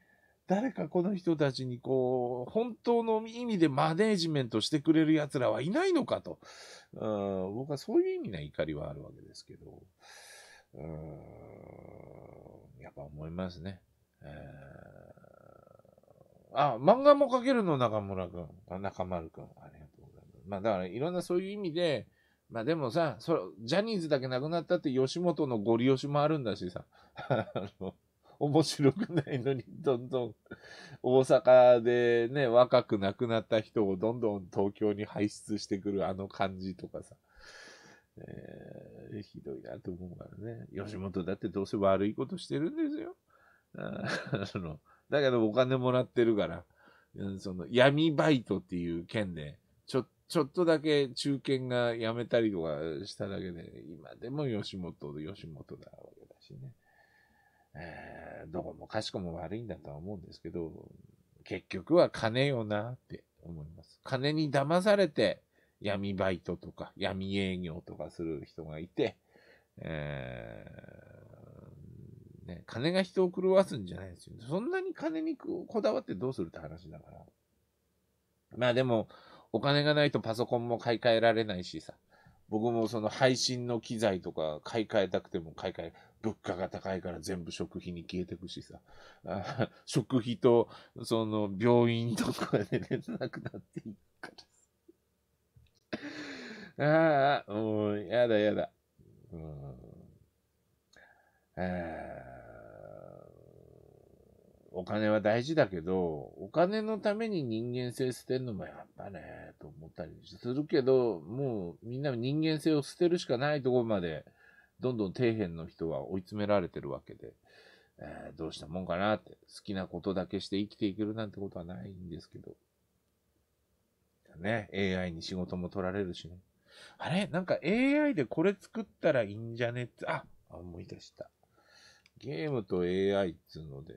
Speaker 1: 誰かこの人たちにこう、本当の意味でマネージメントしてくれる奴らはいないのかと。うん、僕はそういう意味な怒りはあるわけですけど。うん、やっぱ思いますね。えー、あ、漫画も描けるの、中村くん。あ中丸くん。ありがとうございます。まあ、だから、いろんなそういう意味で、まあでもさ、それ、ジャニーズだけなくなったって吉本のご利用しもあるんだしさ、あの、面白くないのに、どんどん、大阪でね、若く亡くなった人をどんどん東京に排出してくるあの感じとかさ、えー、ひどいなと思うからね。吉本だってどうせ悪いことしてるんですよ。そのだけどお金もらってるから、その闇バイトっていう件で、ちょ、ちょっとだけ中堅が辞めたりとかしただけで、今でも吉本、吉本だわけだしね。えー、どこもかしこも悪いんだとは思うんですけど、結局は金よなって思います。金に騙されて、闇バイトとか、闇営業とかする人がいて、えー、ね、金が人を狂わすんじゃないですよ。そんなに金にこだわってどうするって話だから。まあでも、お金がないとパソコンも買い替えられないしさ。僕もその配信の機材とか買い替えたくても買い替え、物価が高いから全部食費に消えてくしさ。食費と、その病院とかで、出 なくなっていくからさ。ああ、もう、やだやだ。うん。えお金は大事だけど、お金のために人間性捨てるのもやっぱね、と思ったりするけど、もうみんな人間性を捨てるしかないところまで、どんどん底辺の人は追い詰められてるわけで、えー、どうしたもんかなって、好きなことだけして生きていけるなんてことはないんですけど。ね、AI に仕事も取られるしね。あれなんか AI でこれ作ったらいいんじゃねって、あ、思い出した。ゲームと AI っつうので、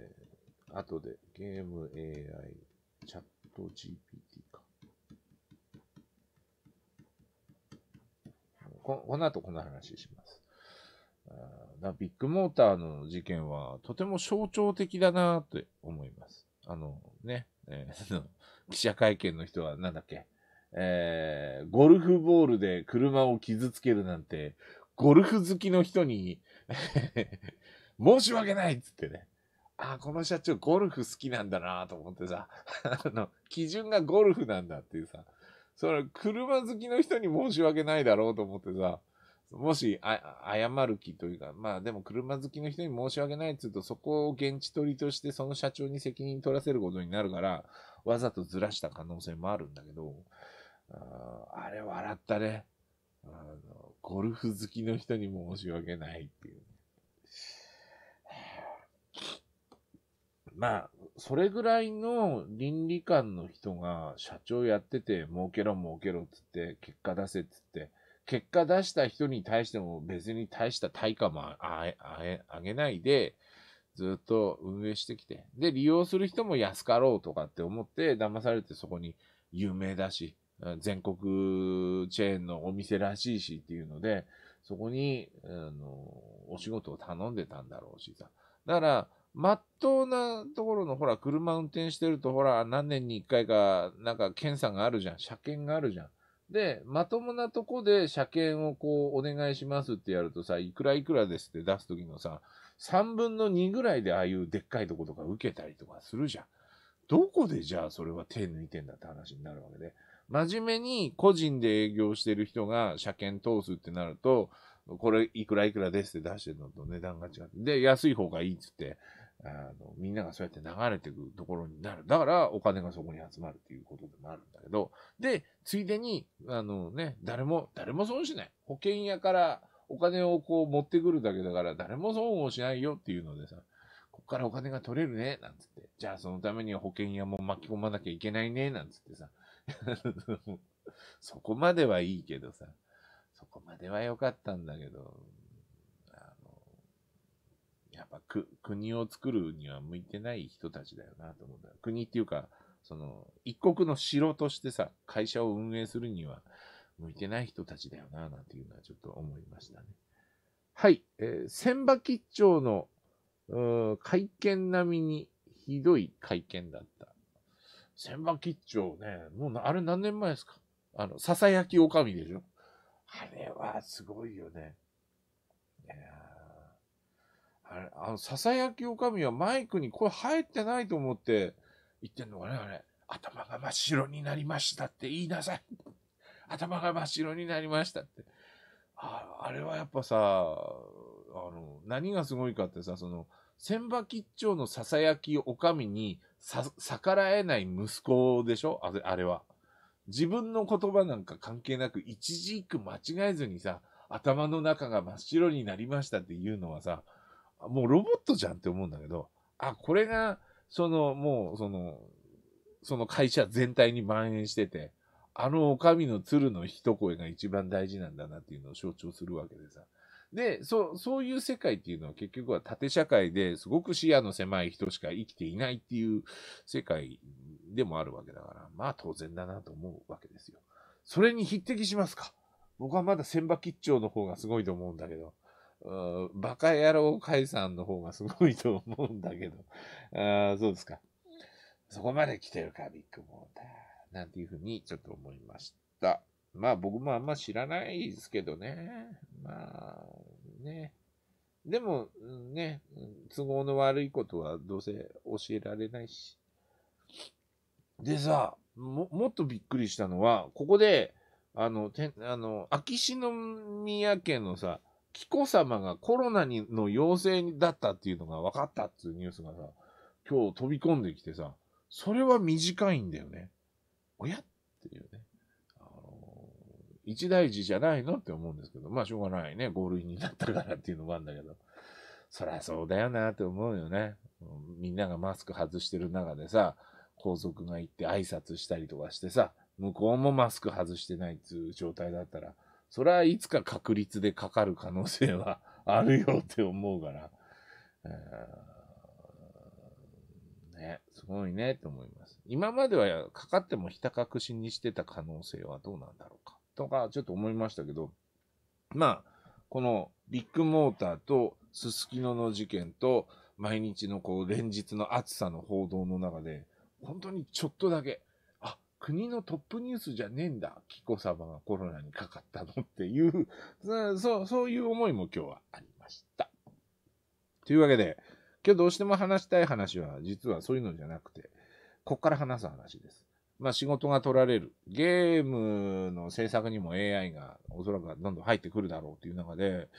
Speaker 1: 後で、ゲーム AI、チャット GPT か。ここの後この話します。だビッグモーターの事件はとても象徴的だなって思います。あのね、えー、記者会見の人はなんだっけえー、ゴルフボールで車を傷つけるなんて、ゴルフ好きの人に 申し訳ないっつってね。あ、この社長ゴルフ好きなんだなと思ってさ、あの、基準がゴルフなんだっていうさ、それ、車好きの人に申し訳ないだろうと思ってさ、もし、謝る気というか、まあでも車好きの人に申し訳ないっつうと、そこを現地取りとしてその社長に責任取らせることになるから、わざとずらした可能性もあるんだけど、あれ笑ったね。あの、ゴルフ好きの人に申し訳ないっていう、まあ、それぐらいの倫理観の人が社長やってて、儲けろ儲けろっつって、結果出せっつって、結果出した人に対しても別に大した対価もあげないで、ずっと運営してきて。で、利用する人も安かろうとかって思って、騙されてそこに有名だし、全国チェーンのお店らしいしっていうので、そこに、あの、お仕事を頼んでたんだろうしさ。だから、まっとうなところの、ほら、車運転してると、ほら、何年に一回か、なんか検査があるじゃん。車検があるじゃん。で、まともなとこで車検をこう、お願いしますってやるとさ、いくらいくらですって出すときのさ、3分の2ぐらいでああいうでっかいとことか受けたりとかするじゃん。どこでじゃあそれは手抜いてんだって話になるわけで、真面目に個人で営業してる人が車検通すってなると、これいくらいくらですって出してるのと値段が違って、で、安い方がいいっつって、あの、みんながそうやって流れてくところになる。だから、お金がそこに集まるっていうことでもあるんだけど、で、ついでに、あのね、誰も、誰も損しない。保険屋からお金をこう持ってくるだけだから、誰も損をしないよっていうのでさ、こっからお金が取れるね、なんつって。じゃあ、そのためには保険屋も巻き込まなきゃいけないね、なんつってさ、そこまではいいけどさ、そこまでは良かったんだけど、あの、やっぱく国を作るには向いてない人たちだよなと思うんだ。国っていうか、その、一国の城としてさ、会社を運営するには向いてない人たちだよな、なんていうのはちょっと思いましたね。はい、えー、千葉吉兆の会見並みにひどい会見だった。千葉吉兆ね、もうあれ何年前ですかあの、ささやきおかみでしょあれはすごいよね。いやあれ、あの、ささやきおかみはマイクに声入ってないと思って言ってんのかね、あれ。頭が真っ白になりましたって言いなさい。頭が真っ白になりましたって。ああれはやっぱさ、あの、何がすごいかってさ、その、千葉吉兆のささやきおかみに、逆らえない息子でしょあれあれは。自分の言葉なんか関係なく、一字一句間違えずにさ、頭の中が真っ白になりましたっていうのはさ、もうロボットじゃんって思うんだけど、あ、これが、その、もう、その、その会社全体に蔓延してて、あの女将の鶴の一声が一番大事なんだなっていうのを象徴するわけでさ。で、そう、そういう世界っていうのは結局は縦社会ですごく視野の狭い人しか生きていないっていう世界でもあるわけだから、まあ当然だなと思うわけですよ。それに匹敵しますか僕はまだ千葉吉兆の方がすごいと思うんだけど。バカ野郎解散の方がすごいと思うんだけど。あそうですか。そこまで来てるか、ビッグモーター。なんていうふうにちょっと思いました。まあ僕もあんま知らないですけどね。まあね。でもね、都合の悪いことはどうせ教えられないし。でさ、も、もっとびっくりしたのは、ここで、あの、てあの、秋篠宮家のさ、紀子さまがコロナにの陽性だったっていうのが分かったっていうニュースがさ、今日飛び込んできてさ、それは短いんだよね。おやっていうね。一大事じゃないのって思うんですけど、まあしょうがないね。5類になったからっていうのもあるんだけど、そりゃそうだよなって思うよね。みんながマスク外してる中でさ、皇族が行って挨拶したりとかしてさ、向こうもマスク外してないっていう状態だったら、それはいつか確率でかかる可能性はあるよって思うから、えね、すごいねって思います。今まではかかってもひた隠しにしてた可能性はどうなんだろうか。とか、ちょっと思いましたけど、まあ、このビッグモーターとすすきのの事件と、毎日のこう、連日の暑さの報道の中で、本当にちょっとだけ、あ、国のトップニュースじゃねえんだ、紀子様がコロナにかかったのっていう、そう、そういう思いも今日はありました。というわけで、今日どうしても話したい話は、実はそういうのじゃなくて、こっから話す話です。まあ、仕事が取られる。ゲームの制作にも AI がおそらくどんどん入ってくるだろうという中で、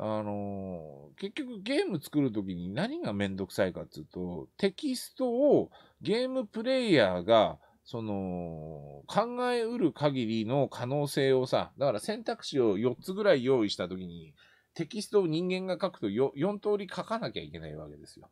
Speaker 1: あのー、結局ゲーム作るときに何がめんどくさいかっていうと、テキストをゲームプレイヤーが、その、考えうる限りの可能性をさ、だから選択肢を4つぐらい用意したときに、テキストを人間が書くと 4, 4通り書かなきゃいけないわけですよ。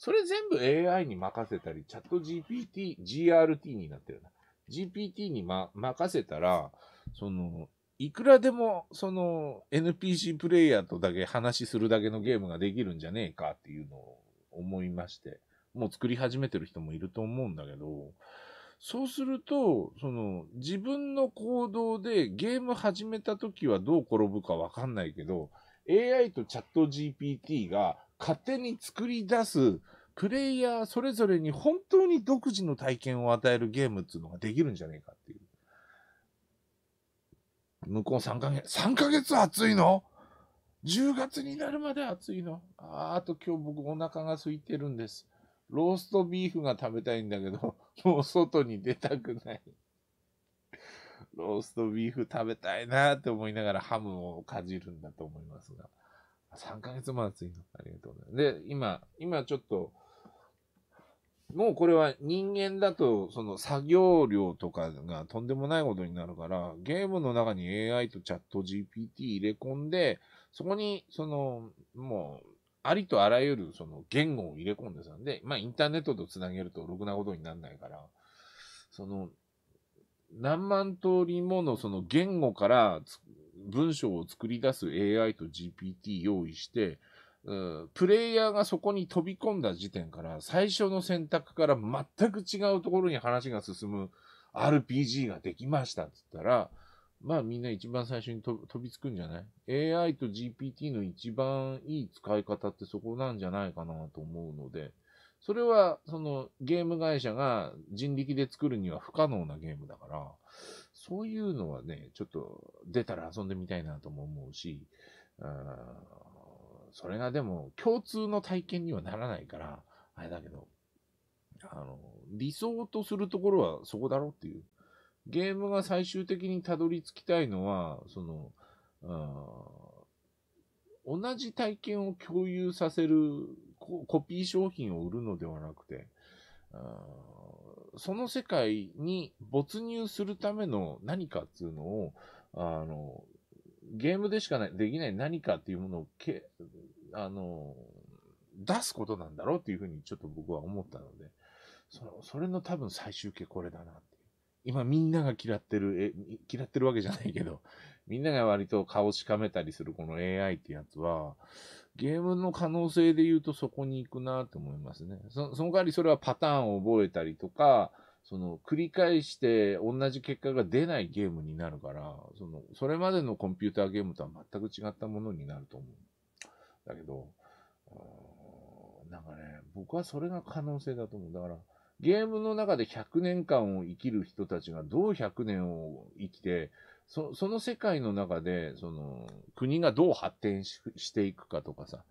Speaker 1: それ全部 AI に任せたり、チャット GPT、GRT になってるな。GPT に、ま、任せたら、その、いくらでも、その、NPC プレイヤーとだけ話するだけのゲームができるんじゃねえかっていうのを思いまして、もう作り始めてる人もいると思うんだけど、そうすると、その、自分の行動でゲーム始めた時はどう転ぶかわかんないけど、AI とチャット GPT が勝手に作り出す、プレイヤーそれぞれに本当に独自の体験を与えるゲームっていうのができるんじゃねえかっていう。向こう3ヶ月、3ヶ月暑いの ?10 月になるまで暑いのああと今日僕お腹が空いてるんです。ローストビーフが食べたいんだけど、もう外に出たくない。ローストビーフ食べたいなって思いながらハムをかじるんだと思いますが。3ヶ月も暑いの。ありがとうございます。で、今、今ちょっと、もうこれは人間だと、その作業量とかがとんでもないことになるから、ゲームの中に AI とチャット GPT 入れ込んで、そこに、その、もう、ありとあらゆるその言語を入れ込んでたんで、まあインターネットとつなげるとろくなことにならないから、その、何万通りものその言語から文章を作り出す AI と GPT 用意して、プレイヤーがそこに飛び込んだ時点から、最初の選択から全く違うところに話が進む RPG ができましたって言ったら、まあみんな一番最初に飛びつくんじゃない ?AI と GPT の一番いい使い方ってそこなんじゃないかなと思うので、それはそのゲーム会社が人力で作るには不可能なゲームだから、そういうのはね、ちょっと出たら遊んでみたいなとも思うし、うん、それがでも共通の体験にはならないから、あれだけど、あの、理想とするところはそこだろうっていう。ゲームが最終的にたどり着きたいのは、その、同じ体験を共有させるコピー商品を売るのではなくて、その世界に没入するための何かっていうのを、あの、ゲームでしかないできない何かっていうものをけ、あの、出すことなんだろうっていうふうにちょっと僕は思ったので、そのそれの多分最終形これだなっていう。今みんなが嫌ってる、え、嫌ってるわけじゃないけど、みんなが割と顔しかめたりするこの AI ってやつは、ゲームの可能性で言うとそこに行くなと思いますね。そその代わりそれはパターンを覚えたりとか、その繰り返して同じ結果が出ないゲームになるから、そのそれまでのコンピューターゲームとは全く違ったものになると思う。だけど、なんかね、僕はそれが可能性だと思う。だから、ゲームの中で100年間を生きる人たちがどう100年を生きて、そその世界の中で、その、国がどう発展ししていくかとかさ、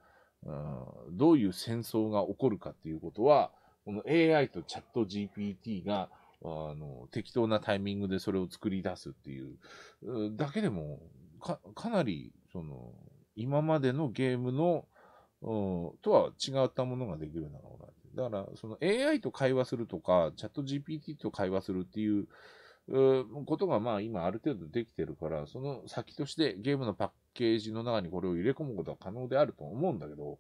Speaker 1: うん、どういう戦争が起こるかっていうことは、この AI とチャット GPT が、あの、適当なタイミングでそれを作り出すっていう、だけでも、か、かなり、その、今までのゲームの、うん、とは違ったものができるんだろうな。だから、その AI と会話するとか、チャット GPT と会話するっていうことがまあ今ある程度できてるから、その先としてゲームのパッケージの中にこれを入れ込むことは可能であると思うんだけど、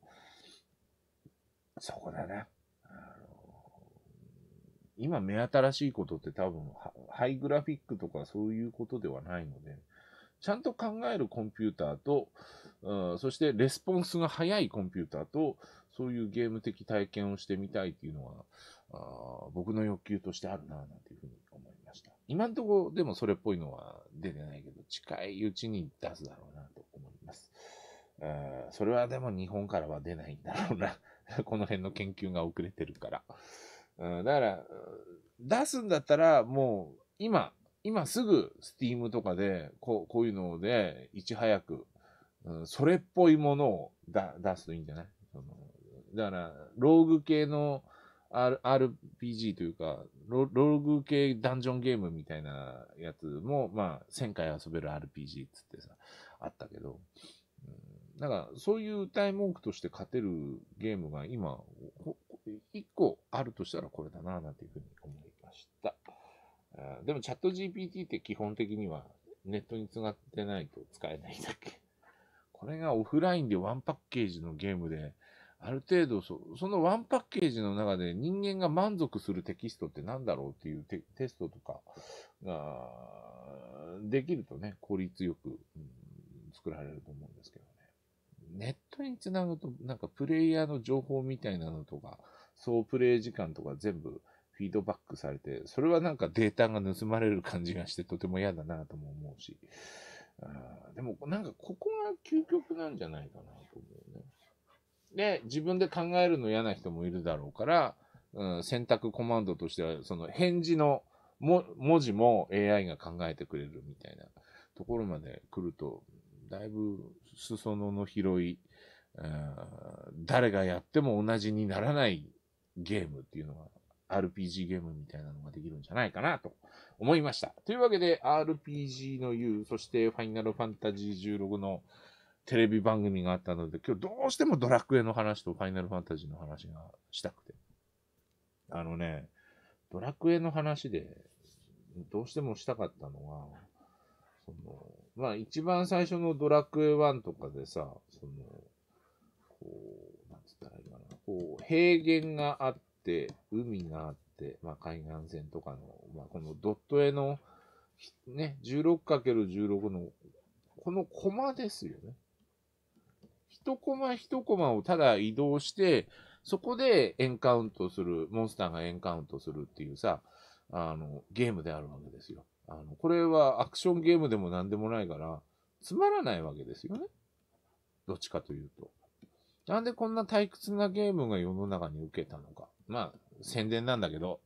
Speaker 1: そこだな。今目新しいことって多分、ハイグラフィックとかそういうことではないので、ちゃんと考えるコンピューターと、うん、そしてレスポンスが早いコンピューターと、そういうゲーム的体験をしてみたいっていうのは、あ僕の欲求としてあるな、なんていうふうに今んとこでもそれっぽいのは出てないけど、近いうちに出すだろうなと思います。うんそれはでも日本からは出ないんだろうな。この辺の研究が遅れてるから。うんだから、出すんだったらもう今、今すぐ Steam とかでこうこういうのでいち早く、うん、それっぽいものを出すといいんじゃないそのだから、ローグ系の R、RPG というかロ、ローグ系ダンジョンゲームみたいなやつも、まあ、1000回遊べる RPG っつってさ、あったけど、うん、なんか、そういう歌い文句として勝てるゲームが今、1個あるとしたらこれだな、なんていうふうに思いました。あでも、チャット GPT って基本的にはネットに繋がってないと使えないんだっけこれがオフラインでワンパッケージのゲームで、ある程度そ、そのワンパッケージの中で人間が満足するテキストって何だろうっていうテテストとかができるとね、効率よく、うん、作られると思うんですけどね。ネットにつなぐと、なんかプレイヤーの情報みたいなのとか、総プレイ時間とか全部フィードバックされて、それはなんかデータが盗まれる感じがしてとても嫌だなとも思うし、あでもなんかここが究極なんじゃないかなと思うね。で、自分で考えるの嫌な人もいるだろうから、うん、選択コマンドとしては、その返事のも文字も AI が考えてくれるみたいなところまで来ると、だいぶ裾野の広い、うん、誰がやっても同じにならないゲームっていうのが RPG ゲームみたいなのができるんじゃないかなと思いました。というわけで RPG の U、そしてファイナルファンタジー16のテレビ番組があったので、今日どうしてもドラクエの話とファイナルファンタジーの話がしたくて。あのね、ドラクエの話で、どうしてもしたかったのは、その、まあ一番最初のドラクエ1とかでさ、その、こう、なんつったらいいかな、こう、平原があって、海があって、まあ海岸線とかの、まあこのドット絵の、ね、16×16 の、このコマですよね。一コマ一コマをただ移動して、そこでエンカウントする、モンスターがエンカウントするっていうさ、あの、ゲームであるわけですよ。あの、これはアクションゲームでも何でもないから、つまらないわけですよね。どっちかというと。なんでこんな退屈なゲームが世の中に受けたのか。まあ、宣伝なんだけど、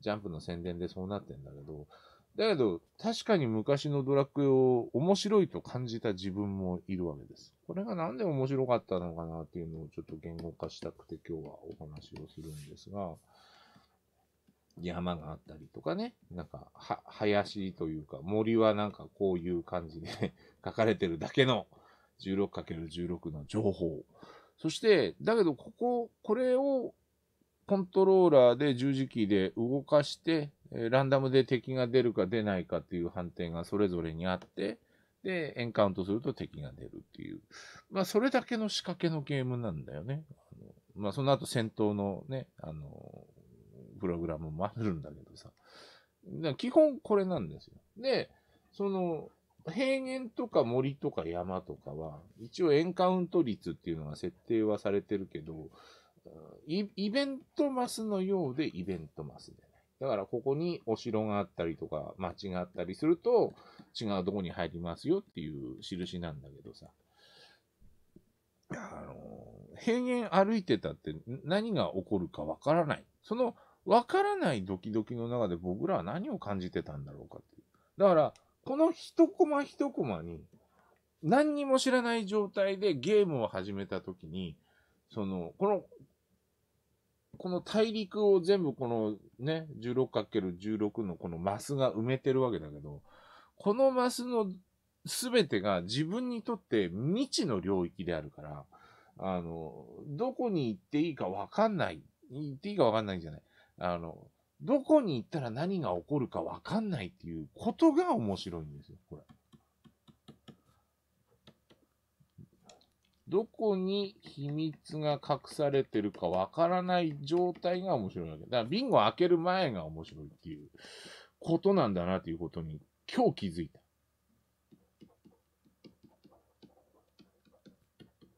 Speaker 1: ジャンプの宣伝でそうなってんだけど、だけど、確かに昔のドラクエを面白いと感じた自分もいるわけです。これがなんで面白かったのかなっていうのをちょっと言語化したくて今日はお話をするんですが、山があったりとかね、なんか、は、林というか、森はなんかこういう感じで 書かれてるだけの 16×16 の情報。そして、だけどここ、これをコントローラーで十字キーで動かして、ランダムで敵が出るか出ないかっていう判定がそれぞれにあって、で、エンカウントすると敵が出るっていう。まあ、それだけの仕掛けのゲームなんだよね。あのまあ、その後戦闘のね、あの、プログラムもあるんだけどさ。基本これなんですよ。で、その、平原とか森とか山とかは、一応エンカウント率っていうのが設定はされてるけど、イベントマスのようでイベントマスで。だからここにお城があったりとか、町があったりすると、違うとこに入りますよっていう印なんだけどさ。あの、平原歩いてたって何が起こるかわからない。そのわからないドキドキの中で僕らは何を感じてたんだろうかっていう。だから、この一コマ一コマに、何にも知らない状態でゲームを始めた時に、その、このこの大陸を全部このね、16×16 のこのマスが埋めてるわけだけど、このマスの全てが自分にとって未知の領域であるから、あの、どこに行っていいかわかんない。行っていいかわかんないんじゃない。あの、どこに行ったら何が起こるかわかんないっていうことが面白いんですよ、これ。どこに秘密が隠されてるかわからない状態が面白いわけ。だからビンゴ開ける前が面白いっていうことなんだなということに今日気づいた。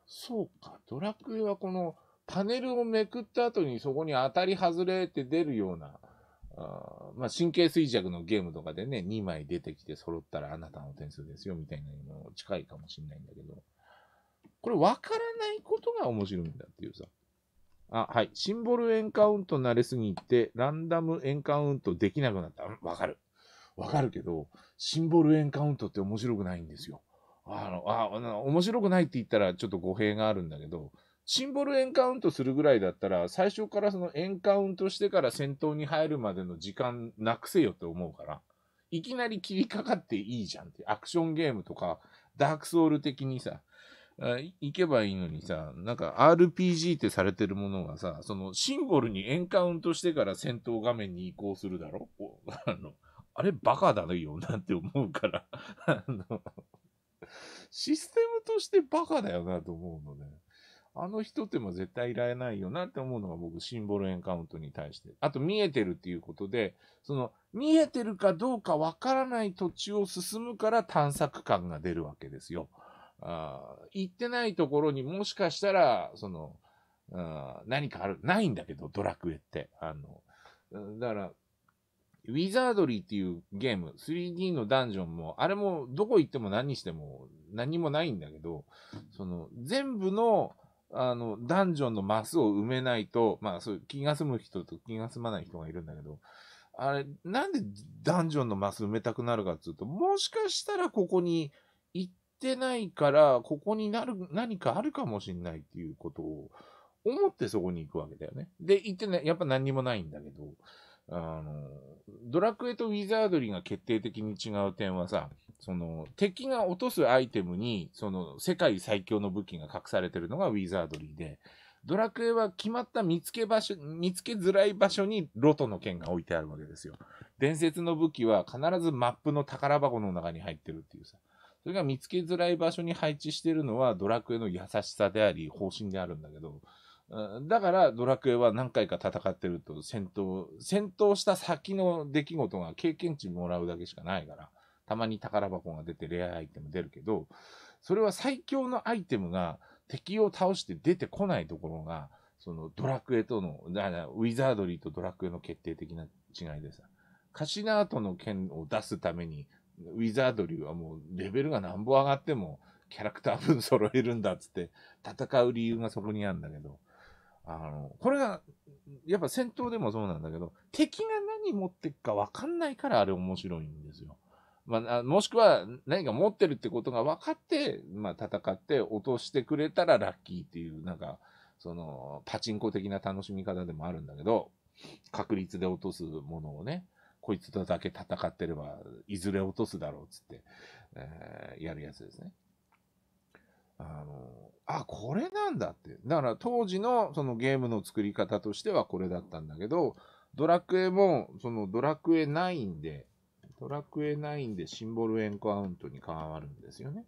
Speaker 1: そうか、ドラクエはこのパネルをめくった後にそこに当たり外れって出るような、あまあ、神経衰弱のゲームとかでね、2枚出てきて揃ったらあなたの点数ですよみたいなの近いかもしれないんだけど。これわからないことが面白いんだっていうさ。あ、はい。シンボルエンカウント慣れすぎて、ランダムエンカウントできなくなった。わかる。わかるけど、シンボルエンカウントって面白くないんですよ。あの、あ、面白くないって言ったらちょっと語弊があるんだけど、シンボルエンカウントするぐらいだったら、最初からそのエンカウントしてから戦闘に入るまでの時間なくせよって思うから、いきなり切りかかっていいじゃんって。アクションゲームとか、ダークソウル的にさ、行けばいいのにさ、なんか RPG ってされてるものがさ、そのシンボルにエンカウントしてから戦闘画面に移行するだろあの、あれバカだよなって思うから あの、システムとしてバカだよなと思うのね。あの一手も絶対いられないよなって思うのが僕、シンボルエンカウントに対して。あと、見えてるっていうことで、その、見えてるかどうかわからない土地を進むから探索感が出るわけですよ。あ行ってないところにもしかしたら、その、あ何かある、ないんだけど、ドラクエって。あの、だから、ウィザードリーっていうゲーム、3D のダンジョンも、あれもどこ行っても何しても何もないんだけど、その、全部の、あの、ダンジョンのマスを埋めないと、まあ、そう、気が済む人と気が済まない人がいるんだけど、あれ、なんでダンジョンのマス埋めたくなるかっていうと、もしかしたらここにってないから、ここになる、何かあるかもしんないっていうことを思ってそこに行くわけだよね。で、行ってね、やっぱ何にもないんだけど、あの、ドラクエとウィザードリーが決定的に違う点はさ、その、敵が落とすアイテムに、その、世界最強の武器が隠されてるのがウィザードリーで、ドラクエは決まった見つけ場所、見つけづらい場所にロトの剣が置いてあるわけですよ。伝説の武器は必ずマップの宝箱の中に入ってるっていうさ。それが見つけづらい場所に配置してるのはドラクエの優しさであり、方針であるんだけど、だからドラクエは何回か戦ってると戦闘、戦闘した先の出来事が経験値もらうだけしかないから、たまに宝箱が出てレアアイテム出るけど、それは最強のアイテムが敵を倒して出てこないところが、そのドラクエとの、ウィザードリーとドラクエの決定的な違いでさ、カシナートの剣を出すためにウィザードリーはもうレベルが何ぼ上がってもキャラクター分揃えるんだっつって戦う理由がそこにあるんだけど、あの、これが、やっぱ戦闘でもそうなんだけど、敵が何持ってっかわかんないからあれ面白いんですよ。まあ、もしくは何か持ってるってことが分かって、まあ、戦って落としてくれたらラッキーっていう、なんか、その、パチンコ的な楽しみ方でもあるんだけど、確率で落とすものをね。こいつとだけ戦ってれば、いずれ落とすだろうっつって、えー、やるやつですね。あの、あ、これなんだって。だから当時のそのゲームの作り方としてはこれだったんだけど、ドラクエも、そのドラクエ9で、ドラクエ9でシンボルエンカウントに変わるんですよね。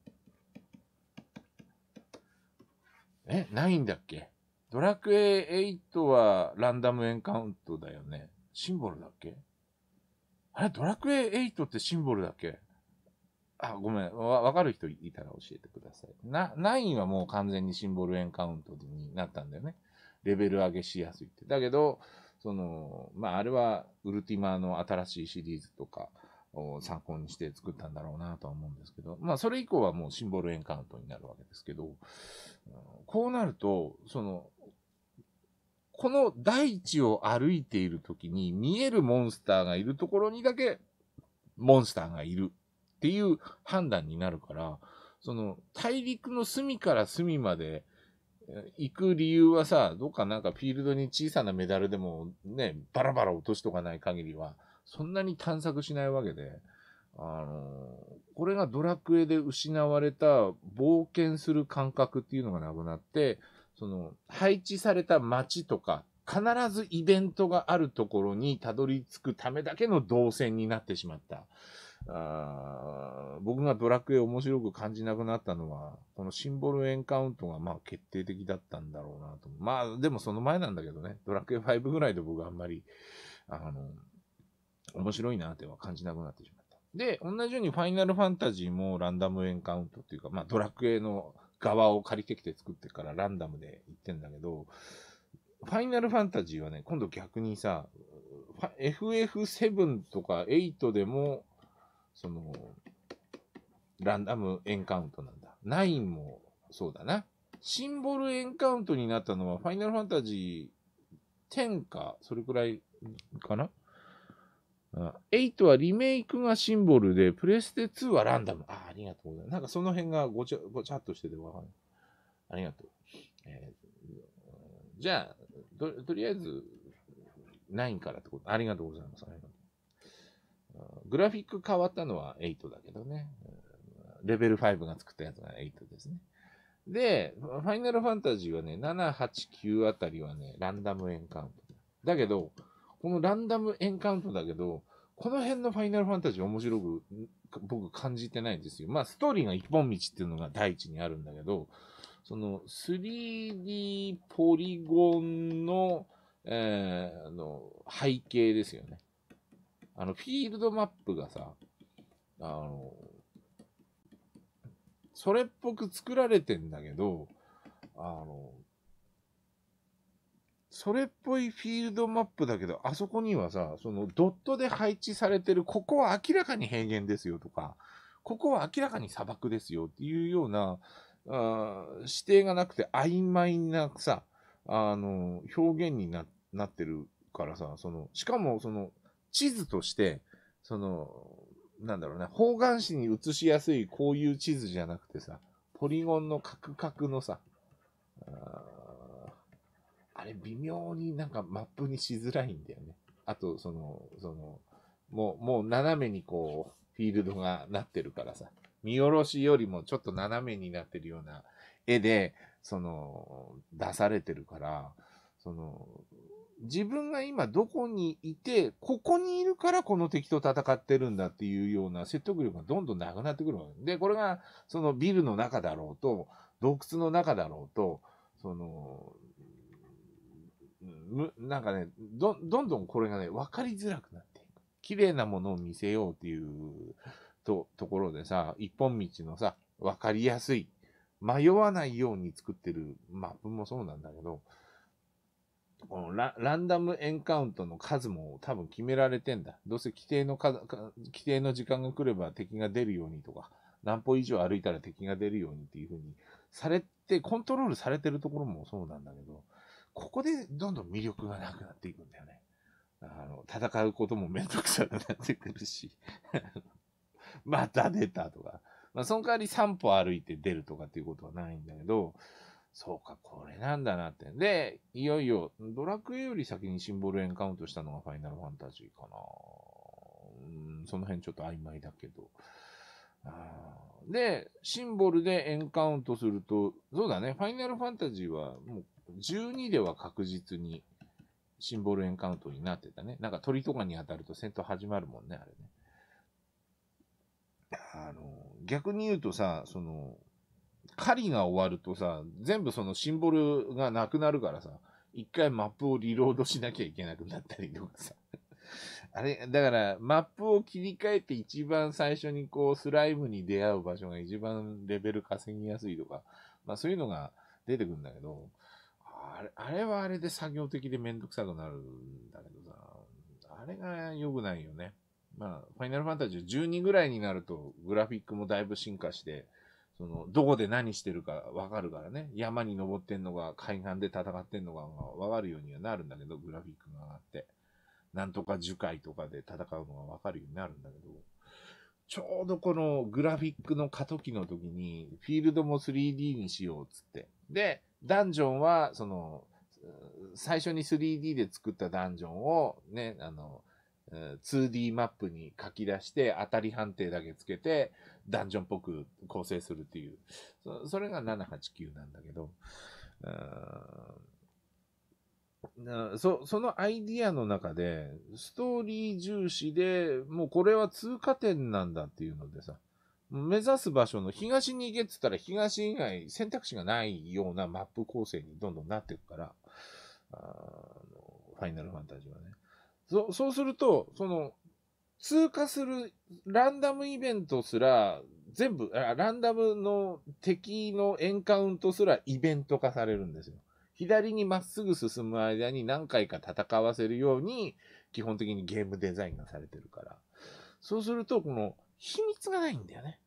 Speaker 1: え、ないんだっけドラクエ8はランダムエンカウントだよね。シンボルだっけあれ、ドラクエ8ってシンボルだっけあ、ごめん。わ、わかる人いたら教えてください。な、9はもう完全にシンボルエンカウントになったんだよね。レベル上げしやすいって。だけど、その、まあ、あれは、ウルティマの新しいシリーズとかを参考にして作ったんだろうなとは思うんですけど、まあ、それ以降はもうシンボルエンカウントになるわけですけど、こうなると、その、この大地を歩いている時に見えるモンスターがいるところにだけモンスターがいるっていう判断になるから、その大陸の隅から隅まで行く理由はさ、どっかなんかフィールドに小さなメダルでもね、バラバラ落としとかない限りは、そんなに探索しないわけで、あのー、これがドラクエで失われた冒険する感覚っていうのがなくなって、その、配置された街とか、必ずイベントがあるところにたどり着くためだけの動線になってしまった。あ僕がドラクエ面白く感じなくなったのは、このシンボルエンカウントがまあ決定的だったんだろうなと。まあでもその前なんだけどね、ドラクエ5ぐらいで僕あんまり、あの、面白いなっては感じなくなってしまった。で、同じようにファイナルファンタジーもランダムエンカウントっていうか、まあドラクエの側を借りてきて作ってからランダムで言ってんだけど、ファイナルファンタジーはね、今度逆にさ、FF7 とか8でも、その、ランダムエンカウントなんだ。9もそうだな。シンボルエンカウントになったのは、ファイナルファンタジー10か、それくらいかな8はリメイクがシンボルで、プレステ2はランダム。ああ、ありがとうございます。なんかその辺がごちゃごちゃっとしててわかんない。ありがとう。えー、じゃあと、とりあえず、9からってこと。ありがとうございます。グラフィック変わったのは8だけどね。レベル5が作ったやつが8ですね。で、ファイナルファンタジーはね、7、8、9あたりはね、ランダムエンカウント。だけど、このランダムエンカウントだけど、この辺のファイナルファンタジー面白く、僕感じてないんですよ。まあ、ストーリーが一本道っていうのが第一にあるんだけど、その 3D ポリゴンの、えー、あの、背景ですよね。あの、フィールドマップがさ、あの、それっぽく作られてんだけど、あの、それっぽいフィールドマップだけど、あそこにはさ、そのドットで配置されてる、ここは明らかに平原ですよとか、ここは明らかに砂漠ですよっていうような、あ指定がなくて曖昧なさ、あの、表現にななってるからさ、その、しかもその、地図として、その、なんだろうな、方眼紙に映しやすいこういう地図じゃなくてさ、ポリゴンのカクカクのさ、あれ微妙になんかマップにしづらいんだよね。あと、その、その、もう、もう斜めにこう、フィールドがなってるからさ、見下ろしよりもちょっと斜めになってるような絵で、その、出されてるから、その、自分が今どこにいて、ここにいるからこの敵と戦ってるんだっていうような説得力がどんどんなくなってくるわけで、これがそのビルの中だろうと、洞窟の中だろうと、その、む、なんかね、ど、どんどんこれがね、分かりづらくなっていく。綺麗なものを見せようっていうと、ところでさ、一本道のさ、分かりやすい、迷わないように作ってるマップもそうなんだけど、このラランダムエンカウントの数も多分決められてんだ。どうせ規定の数、規定の時間が来れば敵が出るようにとか、何歩以上歩いたら敵が出るようにっていう風にされて、コントロールされてるところもそうなんだけど、ここでどんどん魅力がなくなっていくんだよね。あの、戦うこともめんどくさくなってくるし また出たとか。まあ、その代わり3歩歩いて出るとかっていうことはないんだけど、そうか、これなんだなって。で、いよいよ、ドラクエより先にシンボルエンカウントしたのがファイナルファンタジーかな。うん、その辺ちょっと曖昧だけど。で、シンボルでエンカウントすると、そうだね、ファイナルファンタジーはもう12では確実にシンボルエンカウントになってたね。なんか鳥とかに当たると戦闘始まるもんね、あれね。あの、逆に言うとさ、その、狩りが終わるとさ、全部そのシンボルがなくなるからさ、一回マップをリロードしなきゃいけなくなったりとかさ。あれ、だから、マップを切り替えて一番最初にこう、スライムに出会う場所が一番レベル稼ぎやすいとか、まあそういうのが出てくるんだけど、あれ、あれはあれで作業的でめんどくさくなるんだけどさ、あれが良くないよね。まあ、ファイナルファンタジー12ぐらいになると、グラフィックもだいぶ進化して、その、どこで何してるかわかるからね。山に登ってんのが、海岸で戦ってんのがわかるようにはなるんだけど、グラフィックが上がって。なんとか樹海とかで戦うのがわかるようになるんだけど、ちょうどこのグラフィックの過渡期の時に、フィールドも 3D にしようっつって。で、ダンジョンは、その、最初に 3D で作ったダンジョンをね、あの、2D マップに書き出して当たり判定だけつけてダンジョンっぽく構成するっていう。それが789なんだけど、そそのアイディアの中で、ストーリー重視で、もうこれは通過点なんだっていうのでさ、目指す場所の東に行けって言ったら東以外選択肢がないようなマップ構成にどんどんなっていくから、あのファイナルファンタジーはね。そそうすると、その、通過するランダムイベントすら、全部ランダムの敵のエンカウントすらイベント化されるんですよ。左にまっすぐ進む間に何回か戦わせるように、基本的にゲームデザインがされてるから。そうすると、この、秘密がないんだよね。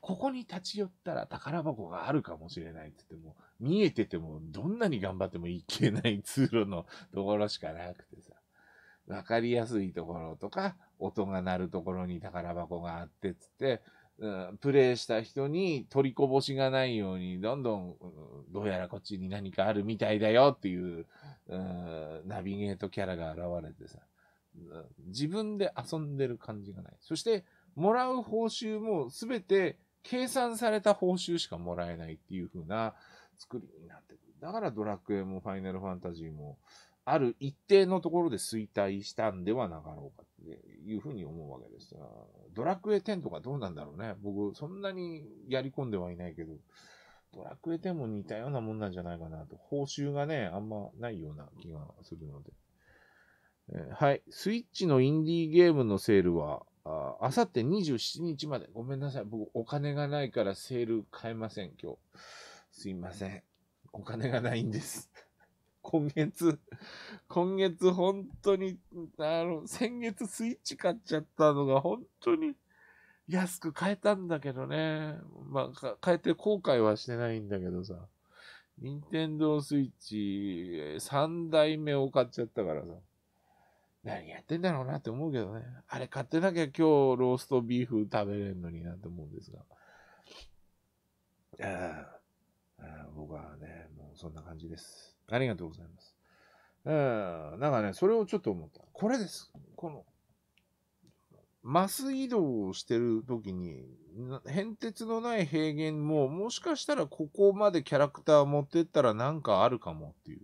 Speaker 1: ここに立ち寄ったら宝箱があるかもしれないって言っても、見えててもどんなに頑張ってもいけない通路のところしかなくてさ、わかりやすいところとか、音が鳴るところに宝箱があってつって、うん、プレイした人に取りこぼしがないように、どんどん、どうやらこっちに何かあるみたいだよっていう、うん、ナビゲートキャラが現れてさ、自分で遊んでる感じがない。そして、もらう報酬もすべて計算された報酬しかもらえないっていう風な作りになってくる。だからドラクエもファイナルファンタジーも、ある一定のところで衰退したんではなかろうかっていうふうに思うわけです。ドラクエ10とかどうなんだろうね。僕、そんなにやり込んではいないけど、ドラクエ10も似たようなもんなんじゃないかなと。報酬がね、あんまないような気がするので。えー、はい。スイッチのインディーゲームのセールは、あさって27日まで。ごめんなさい。僕、お金がないからセール買えません、今日。すいません。お金がないんです。今月、今月本当に、あの、先月スイッチ買っちゃったのが本当に安く買えたんだけどね。まあ、買えて後悔はしてないんだけどさ。任天堂スイッチ3代目を買っちゃったからさ。何やってんだろうなって思うけどね。あれ買ってなきゃ今日ローストビーフ食べれるのになって思うんですが。僕はね、もうそんな感じです。ありがとうございます。うん、なんかね、それをちょっと思った。これです。この、マス移動をしてる時に、変哲のない平原も、もしかしたらここまでキャラクター持ってったらなんかあるかもっていう。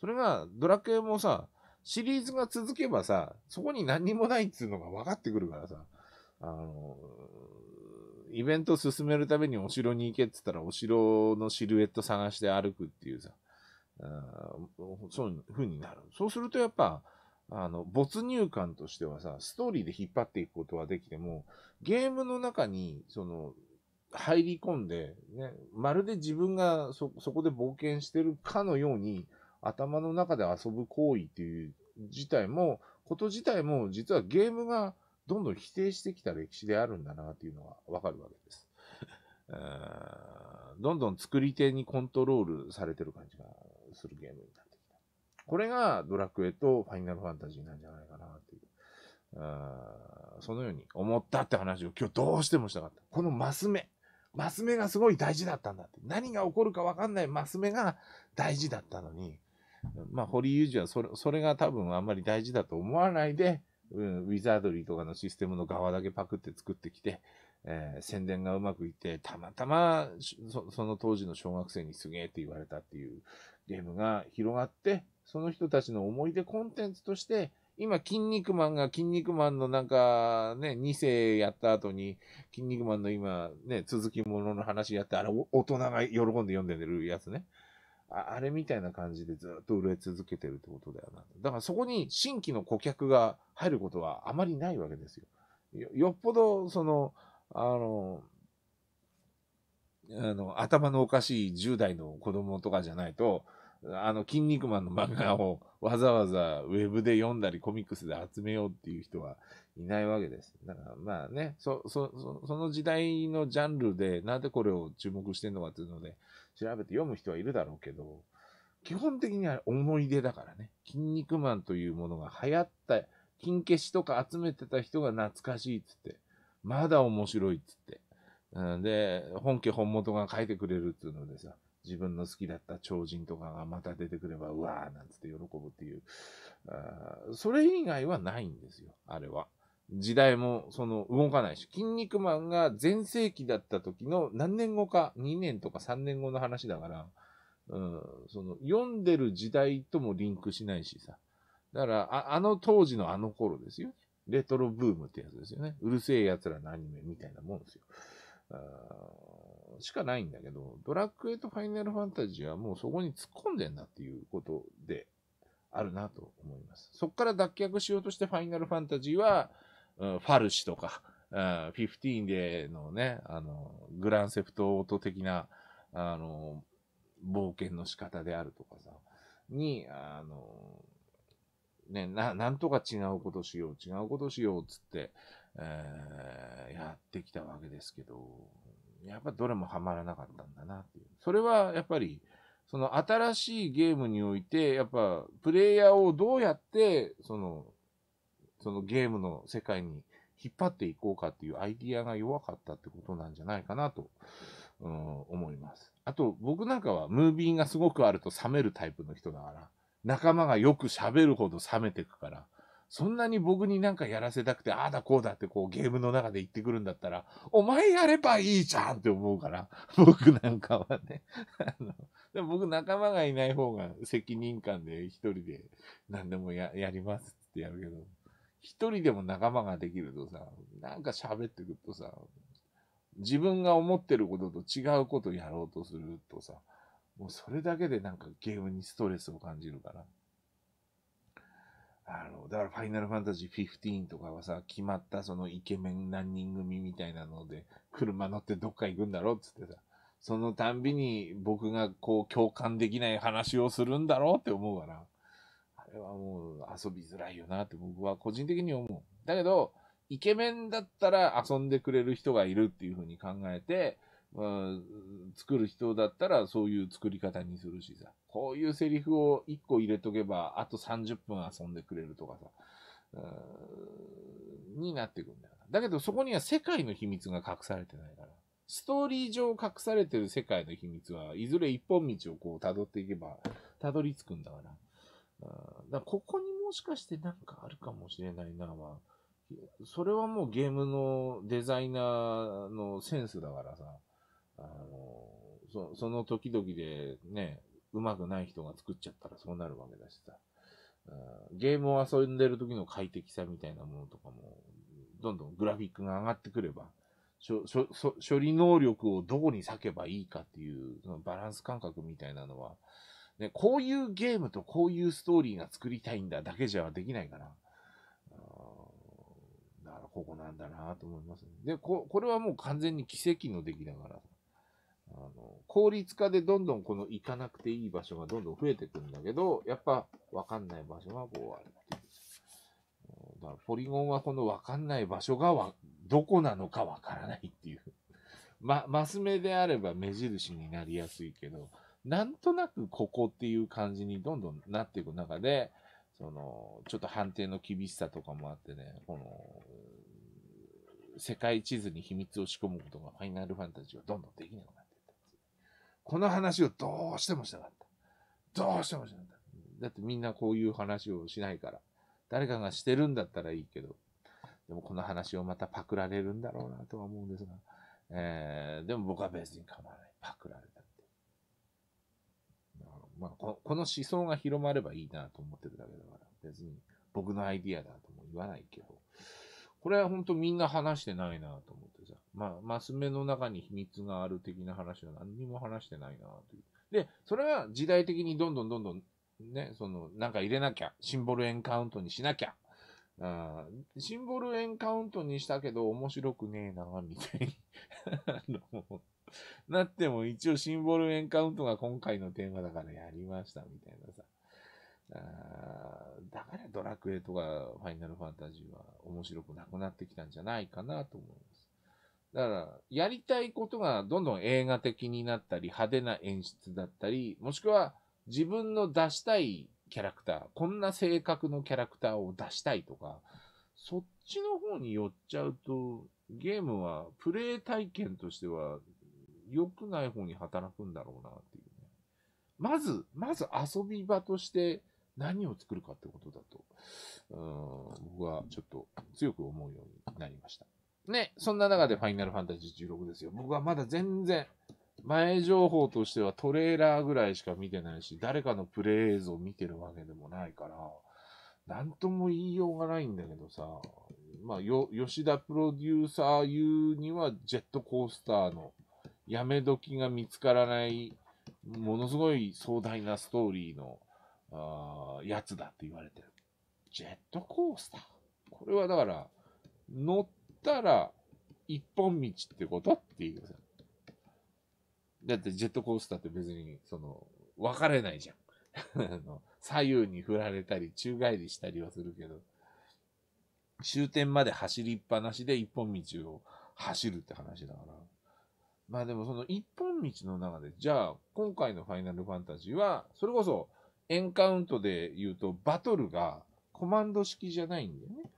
Speaker 1: それが、ドラクエもさ、シリーズが続けばさ、そこに何にもないっつうのが分かってくるからさ、あの、イベント進めるためにお城に行けって言ったら、お城のシルエット探して歩くっていうさ、あそういう風になる。そうするとやっぱ、あの、没入感としてはさ、ストーリーで引っ張っていくことはできても、ゲームの中に、その、入り込んで、ね、まるで自分がそ、そこで冒険してるかのように、頭の中で遊ぶ行為っていう自体も、こと自体も実はゲームがどんどん否定してきた歴史であるんだなっていうのがわかるわけです。どんどん作り手にコントロールされてる感じがするゲームになってきた。これがドラクエとファイナルファンタジーなんじゃないかなっていう。そのように思ったって話を今日どうしてもしたかった。このマス目。マス目がすごい大事だったんだって。何が起こるかわかんないマス目が大事だったのに、まあ、堀裕二はそれそれが多分あんまり大事だと思わないで、うん、ウィザードリーとかのシステムの側だけパクって作ってきて、えー、宣伝がうまくいって、たまたまそその当時の小学生にすげえって言われたっていうゲームが広がって、その人たちの思い出コンテンツとして、今、筋肉マンが筋肉マンのなんかね、2世やった後に、筋肉マンの今ね、続きものの話やって、あれ、大人が喜んで読んでるやつね。あれみたいな感じでずっと売れ続けてるってことだよな。だからそこに新規の顧客が入ることはあまりないわけですよ。よっぽど、その、あの、あの、頭のおかしい10代の子供とかじゃないと、あの、筋肉マンの漫画をわざわざウェブで読んだりコミックスで集めようっていう人はいないわけです。だからまあね、そ、そ、その時代のジャンルでなんでこれを注目してんのかっていうので、調べて読む人はいるだろうけど、基本的には思い出だからね。筋肉マンというものが流行った、金消しとか集めてた人が懐かしいっつって、まだ面白いっつって。うん、で、本家本元が書いてくれるっていうのでさ、自分の好きだった超人とかがまた出てくれば、うわーなんつって喜ぶっていう。あそれ以外はないんですよ、あれは。時代もその動かないし、筋肉マンが全盛期だった時の何年後か、2年とか3年後の話だから、うん、その読んでる時代ともリンクしないしさ。だから、ああの当時のあの頃ですよレトロブームってやつですよね。うるせえ奴らのアニメみたいなもんですよ。しかないんだけど、ドラクエとファイナルファンタジーはもうそこに突っ込んでんなっていうことであるなと思います。そこから脱却しようとしてファイナルファンタジーは、うん、ファルシとか、フフィティーンでのね、あの、グランセフトオート的な、あの、冒険の仕方であるとかさ、に、あの、ね、な、なんとか違うことしよう、違うことしよう、つって、えー、やってきたわけですけど、やっぱどれもハマらなかったんだなっていう。それはやっぱり、その新しいゲームにおいて、やっぱプレイヤーをどうやって、そのそのゲームの世界に引っ張っていこうかっていうアイディアが弱かったってことなんじゃないかなと、うん、思います。あと、僕なんかはムービーがすごくあると冷めるタイプの人だから、仲間がよく喋るほど冷めてくから、そんなに僕になんかやらせたくて、ああだこうだってこうゲームの中で言ってくるんだったら、お前やればいいじゃんって思うから、僕なんかはね。あのでも僕仲間がいない方が責任感で一人で何でもややりますってやるけど。一人でも仲間ができるとさ、なんか喋ってくるとさ、自分が思ってることと違うことやろうとするとさ、もうそれだけでなんかゲームにストレスを感じるから。あの、だからファイナルファンタジー15とかはさ、決まったそのイケメン何人組みたいなので、車乗ってどっか行くんだろうっつってさ、そのたんびに僕がこう共感できない話をするんだろうって思うから。れはもう遊びづらいよなって僕は個人的に思う。だけど、イケメンだったら遊んでくれる人がいるっていうふうに考えて、うん、作る人だったらそういう作り方にするしさ、こういうセリフを1個入れとけば、あと30分遊んでくれるとかさ、うん、になってくんだよな。だけどそこには世界の秘密が隠されてないから。ストーリー上隠されてる世界の秘密はいずれ一本道をこう辿っていけば、たどり着くんだから。だここにもしかしてなんかあるかもしれないな、まそれはもうゲームのデザイナーのセンスだからさ、あの、そその時々でね、うまくない人が作っちゃったらそうなるわけだしさ、ゲームを遊んでる時の快適さみたいなものとかも、どんどんグラフィックが上がってくれば、処理能力をどこに割けばいいかっていう、そのバランス感覚みたいなのは、ね、こういうゲームとこういうストーリーが作りたいんだだけじゃできないから。だからここなんだなと思います、ね。でこ、これはもう完全に奇跡の出来だから。あの効率化でどんどんこの行かなくていい場所がどんどん増えてくんだけど、やっぱ分かんない場所がこうあるっていう。だからポリゴンはこの分かんない場所がわどこなのか分からないっていう。ま、マス目であれば目印になりやすいけど、なんとなくここっていう感じにどんどんなっていく中で、その、ちょっと判定の厳しさとかもあってね、この、世界地図に秘密を仕込むことがファイナルファンタジーはどんどんできなくなっていったんです。この話をどうしてもしたかった。どうしてもしたかった。だってみんなこういう話をしないから。誰かがしてるんだったらいいけど、でもこの話をまたパクられるんだろうなとは思うんですが、えー、でも僕は別に構わない。パクられる。まあこ、この思想が広まればいいなと思ってるだけだから、別に僕のアイディアだとも言わないけど、これは本当みんな話してないなと思ってさ、まあ、マス目の中に秘密がある的な話は何にも話してないなという。で、それは時代的にどんどんどんどんね、その、なんか入れなきゃ、シンボルエンカウントにしなきゃ、あシンボルエンカウントにしたけど面白くねえな、みたいな なっても一応シンボルエンカウントが今回のテーマだからやりましたみたいなさ。あだからドラクエとかファイナルファンタジーは面白くなくなってきたんじゃないかなと思います。だから、やりたいことがどんどん映画的になったり、派手な演出だったり、もしくは自分の出したいキャラクター、こんな性格のキャラクターを出したいとか、そっちの方に寄っちゃうと、ゲームはプレイ体験としては良くない方に働くんだろうなっていうね。まず、まず遊び場として何を作るかってことだと、うん僕はちょっと強く思うようになりました。ね、そんな中でファイナルファンタジー16ですよ。僕はまだ全然、前情報としてはトレーラーぐらいしか見てないし、誰かのプレイ映像を見てるわけでもないから、なんとも言いようがないんだけどさ、まあ、よ、吉田プロデューサー言うには、ジェットコースターのやめ時が見つからない、ものすごい壮大なストーリーの、あーやつだって言われてる。ジェットコースター。これはだから、乗ったら一本道ってことっていうさ。だってジェットコースターって別に、その、分かれないじゃん。左右に振られたり、宙返りしたりはするけど、終点まで走りっぱなしで一本道を走るって話だから。まあでもその一本道の中で、じゃあ今回のファイナルファンタジーは、それこそエンカウントで言うとバトルがコマンド式じゃないんだよね。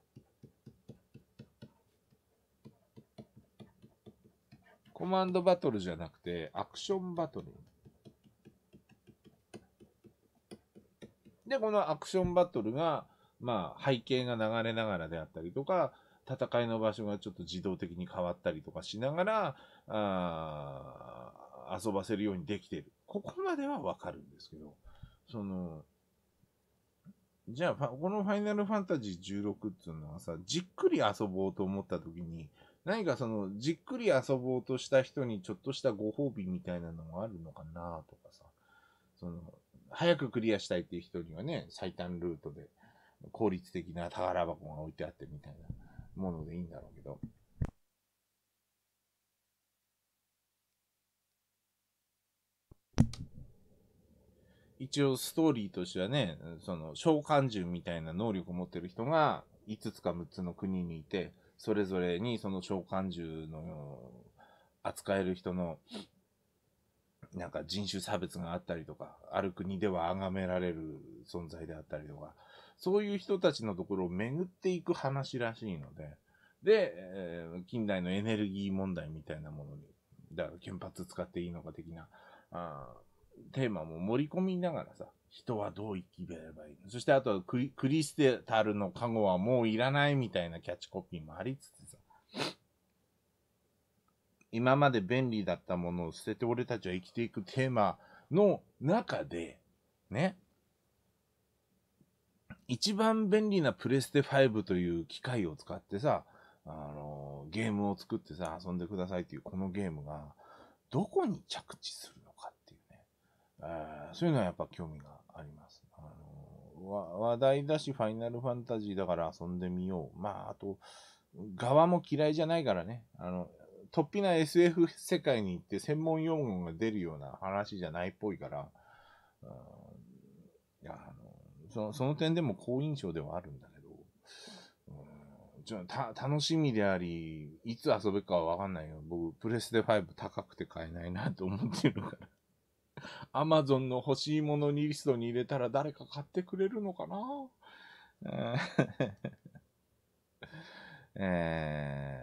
Speaker 1: コマンドバトルじゃなくてアクションバトル。で、このアクションバトルが、まあ背景が流れながらであったりとか、戦いの場所がちょっと自動的に変わったりとかしながら、あ遊ばせるようにできてる。ここまではわかるんですけど、その、じゃあ、このファイナルファンタジー16っていうのはさ、じっくり遊ぼうと思った時に、何かその、じっくり遊ぼうとした人にちょっとしたご褒美みたいなのがあるのかなとかさ、その、早くクリアしたいっていう人にはね、最短ルートで効率的な宝箱が置いてあってみたいなものでいいんだろうけど、一応ストーリーとしてはね、その召喚獣みたいな能力を持ってる人が5つか6つの国にいて、それぞれにその召喚獣の扱える人のなんか人種差別があったりとか、ある国では崇められる存在であったりとか、そういう人たちのところを巡っていく話らしいので、で、えー、近代のエネルギー問題みたいなものに、だから原発使っていいのか的な、あテーマも盛り込みながらさ、人はどう生きればいいのそしてあとはクリクリステタルの加護はもういらないみたいなキャッチコピーもありつつさ、今まで便利だったものを捨てて俺たちは生きていくテーマの中で、ね、一番便利なプレステ5という機械を使ってさ、あの、ゲームを作ってさ、遊んでくださいっていうこのゲームが、どこに着地するえー、そういうのはやっぱ興味があります。あの話題だし、ファイナルファンタジーだから遊んでみよう。まあ、あと、側も嫌いじゃないからね。あの、突飛な SF 世界に行って専門用語が出るような話じゃないっぽいから、うん、いやあのそのその点でも好印象ではあるんだけど、うん、ちょた楽しみであり、いつ遊べるかはわかんないよ。僕、プレステ5高くて買えないなと思ってるから。アマゾンの欲しいものにリストに入れたら誰か買ってくれるのかな え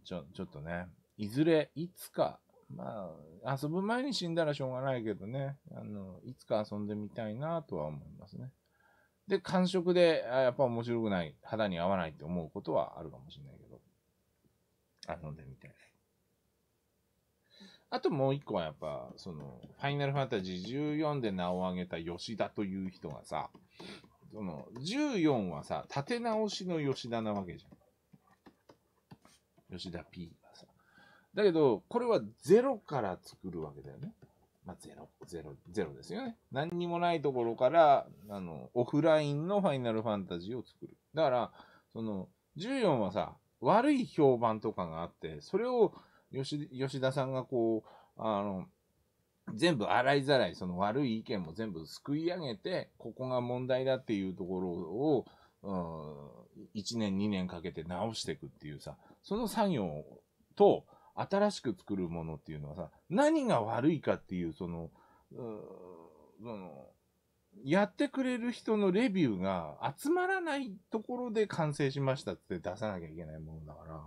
Speaker 1: ー、ちょ、ちょっとね、いずれ、いつか、まあ、遊ぶ前に死んだらしょうがないけどね、あの、いつか遊んでみたいなとは思いますね。で、感触で、あやっぱ面白くない、肌に合わないって思うことはあるかもしれないけど、遊んでみたいあともう一個はやっぱ、その、ファイナルファンタジー14で名を挙げた吉田という人がさ、その、14はさ、立て直しの吉田なわけじゃん。吉田 P はさ。だけど、これはゼロから作るわけだよね。まあ、ゼロ、ゼロ、ゼロですよね。何にもないところから、あの、オフラインのファイナルファンタジーを作る。だから、その、14はさ、悪い評判とかがあって、それを吉吉田さんがこう、あの、全部洗いざらい、その悪い意見も全部すくい上げて、ここが問題だっていうところを、うん、1年2年かけて直していくっていうさ、その作業と新しく作るものっていうのはさ、何が悪いかっていう、その、うん、その、やってくれる人のレビューが集まらないところで完成しましたって出さなきゃいけないものだから、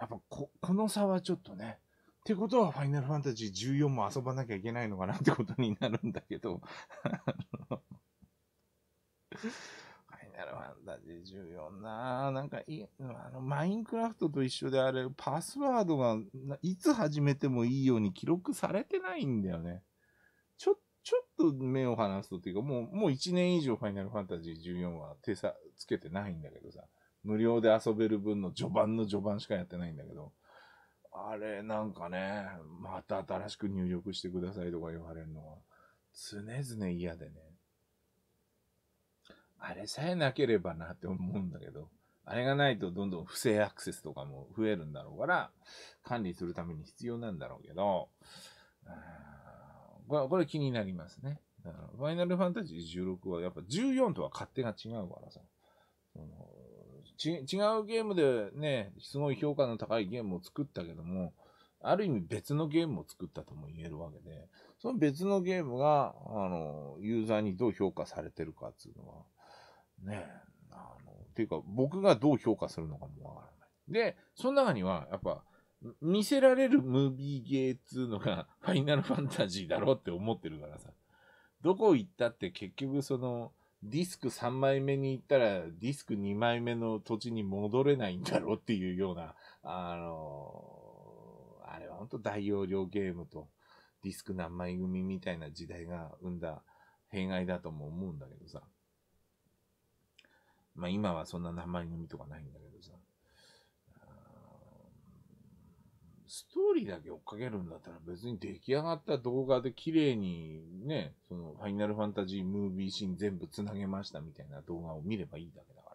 Speaker 1: やっぱこ、この差はちょっとね。ってことは、ファイナルファンタジー14も遊ばなきゃいけないのかなってことになるんだけど。ファイナルファンタジー14なぁ。なんかいあの、マインクラフトと一緒であれ、パスワードがいつ始めてもいいように記録されてないんだよね。ちょ、ちょっと目を離すとっていうか、もう、もう1年以上ファイナルファンタジー14は手差つけてないんだけどさ。無料で遊べる分の序盤の序盤しかやってないんだけど、あれなんかね、また新しく入力してくださいとか言われるのは常々嫌でね。あれさえなければなって思うんだけど、あれがないとどんどん不正アクセスとかも増えるんだろうから、管理するために必要なんだろうけど、これこれ気になりますね。ファイナルファンタジー16はやっぱ14とは勝手が違うからさ、そのち、違うゲームでね、すごい評価の高いゲームを作ったけども、ある意味別のゲームを作ったとも言えるわけで、その別のゲームが、あの、ユーザーにどう評価されてるかっていうのは、ね、あの、ていうか僕がどう評価するのかもわからない。で、その中には、やっぱ、見せられるムービーゲーっつうのが、ファイナルファンタジーだろうって思ってるからさ、どこ行ったって結局その、ディスク3枚目に行ったらディスク2枚目の土地に戻れないんだろうっていうような、あのー、あれは本当大容量ゲームとディスク何枚組みたいな時代が生んだ弊害だとも思うんだけどさ。まあ今はそんな何枚組とかないんだけど。ストーリーだけ追っかけるんだったら別に出来上がった動画で綺麗にね、そのファイナルファンタジームービーシーン全部繋げましたみたいな動画を見ればいいだけだか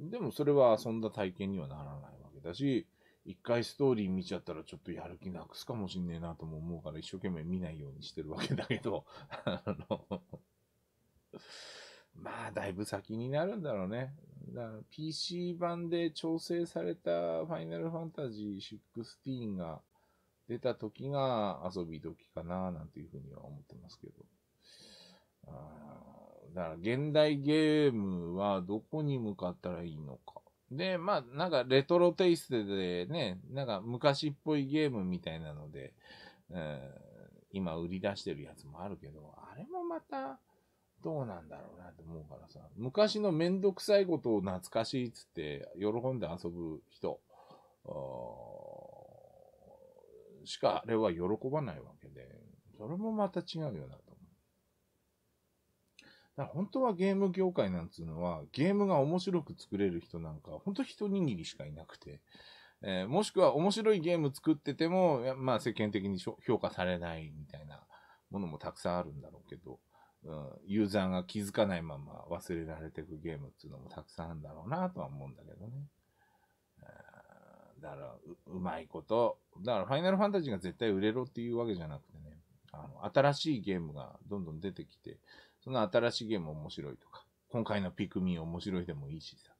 Speaker 1: ら。でもそれは遊んだ体験にはならないわけだし、一回ストーリー見ちゃったらちょっとやる気なくすかもしんねえなとも思うから一生懸命見ないようにしてるわけだけど、あのまあだいぶ先になるんだろうね。だから PC 版で調整されたファイナルファンタジー16が出た時が遊び時かななんていうふうには思ってますけど。あだから現代ゲームはどこに向かったらいいのか。で、まあ、なんかレトロテイストでね、なんか昔っぽいゲームみたいなので、うん、今売り出してるやつもあるけど、あれもまた、どうなんだろうなって思うからさ、昔のめんどくさいことを懐かしいっつって喜んで遊ぶ人しかあれは喜ばないわけで、それもまた違うよなと思う。だから本当はゲーム業界なんつうのは、ゲームが面白く作れる人なんか、本当一握りしかいなくて、えー、もしくは面白いゲーム作ってても、まあ世間的に評価されないみたいなものもたくさんあるんだろうけど、うん、ユーザーが気づかないまま忘れられていくゲームっていうのもたくさんあるんだろうなとは思うんだけどね。だからう、うまいこと。だから、ファイナルファンタジーが絶対売れろっていうわけじゃなくてね、あの、新しいゲームがどんどん出てきて、その新しいゲーム面白いとか、今回のピクミン面白いでもいいしさ。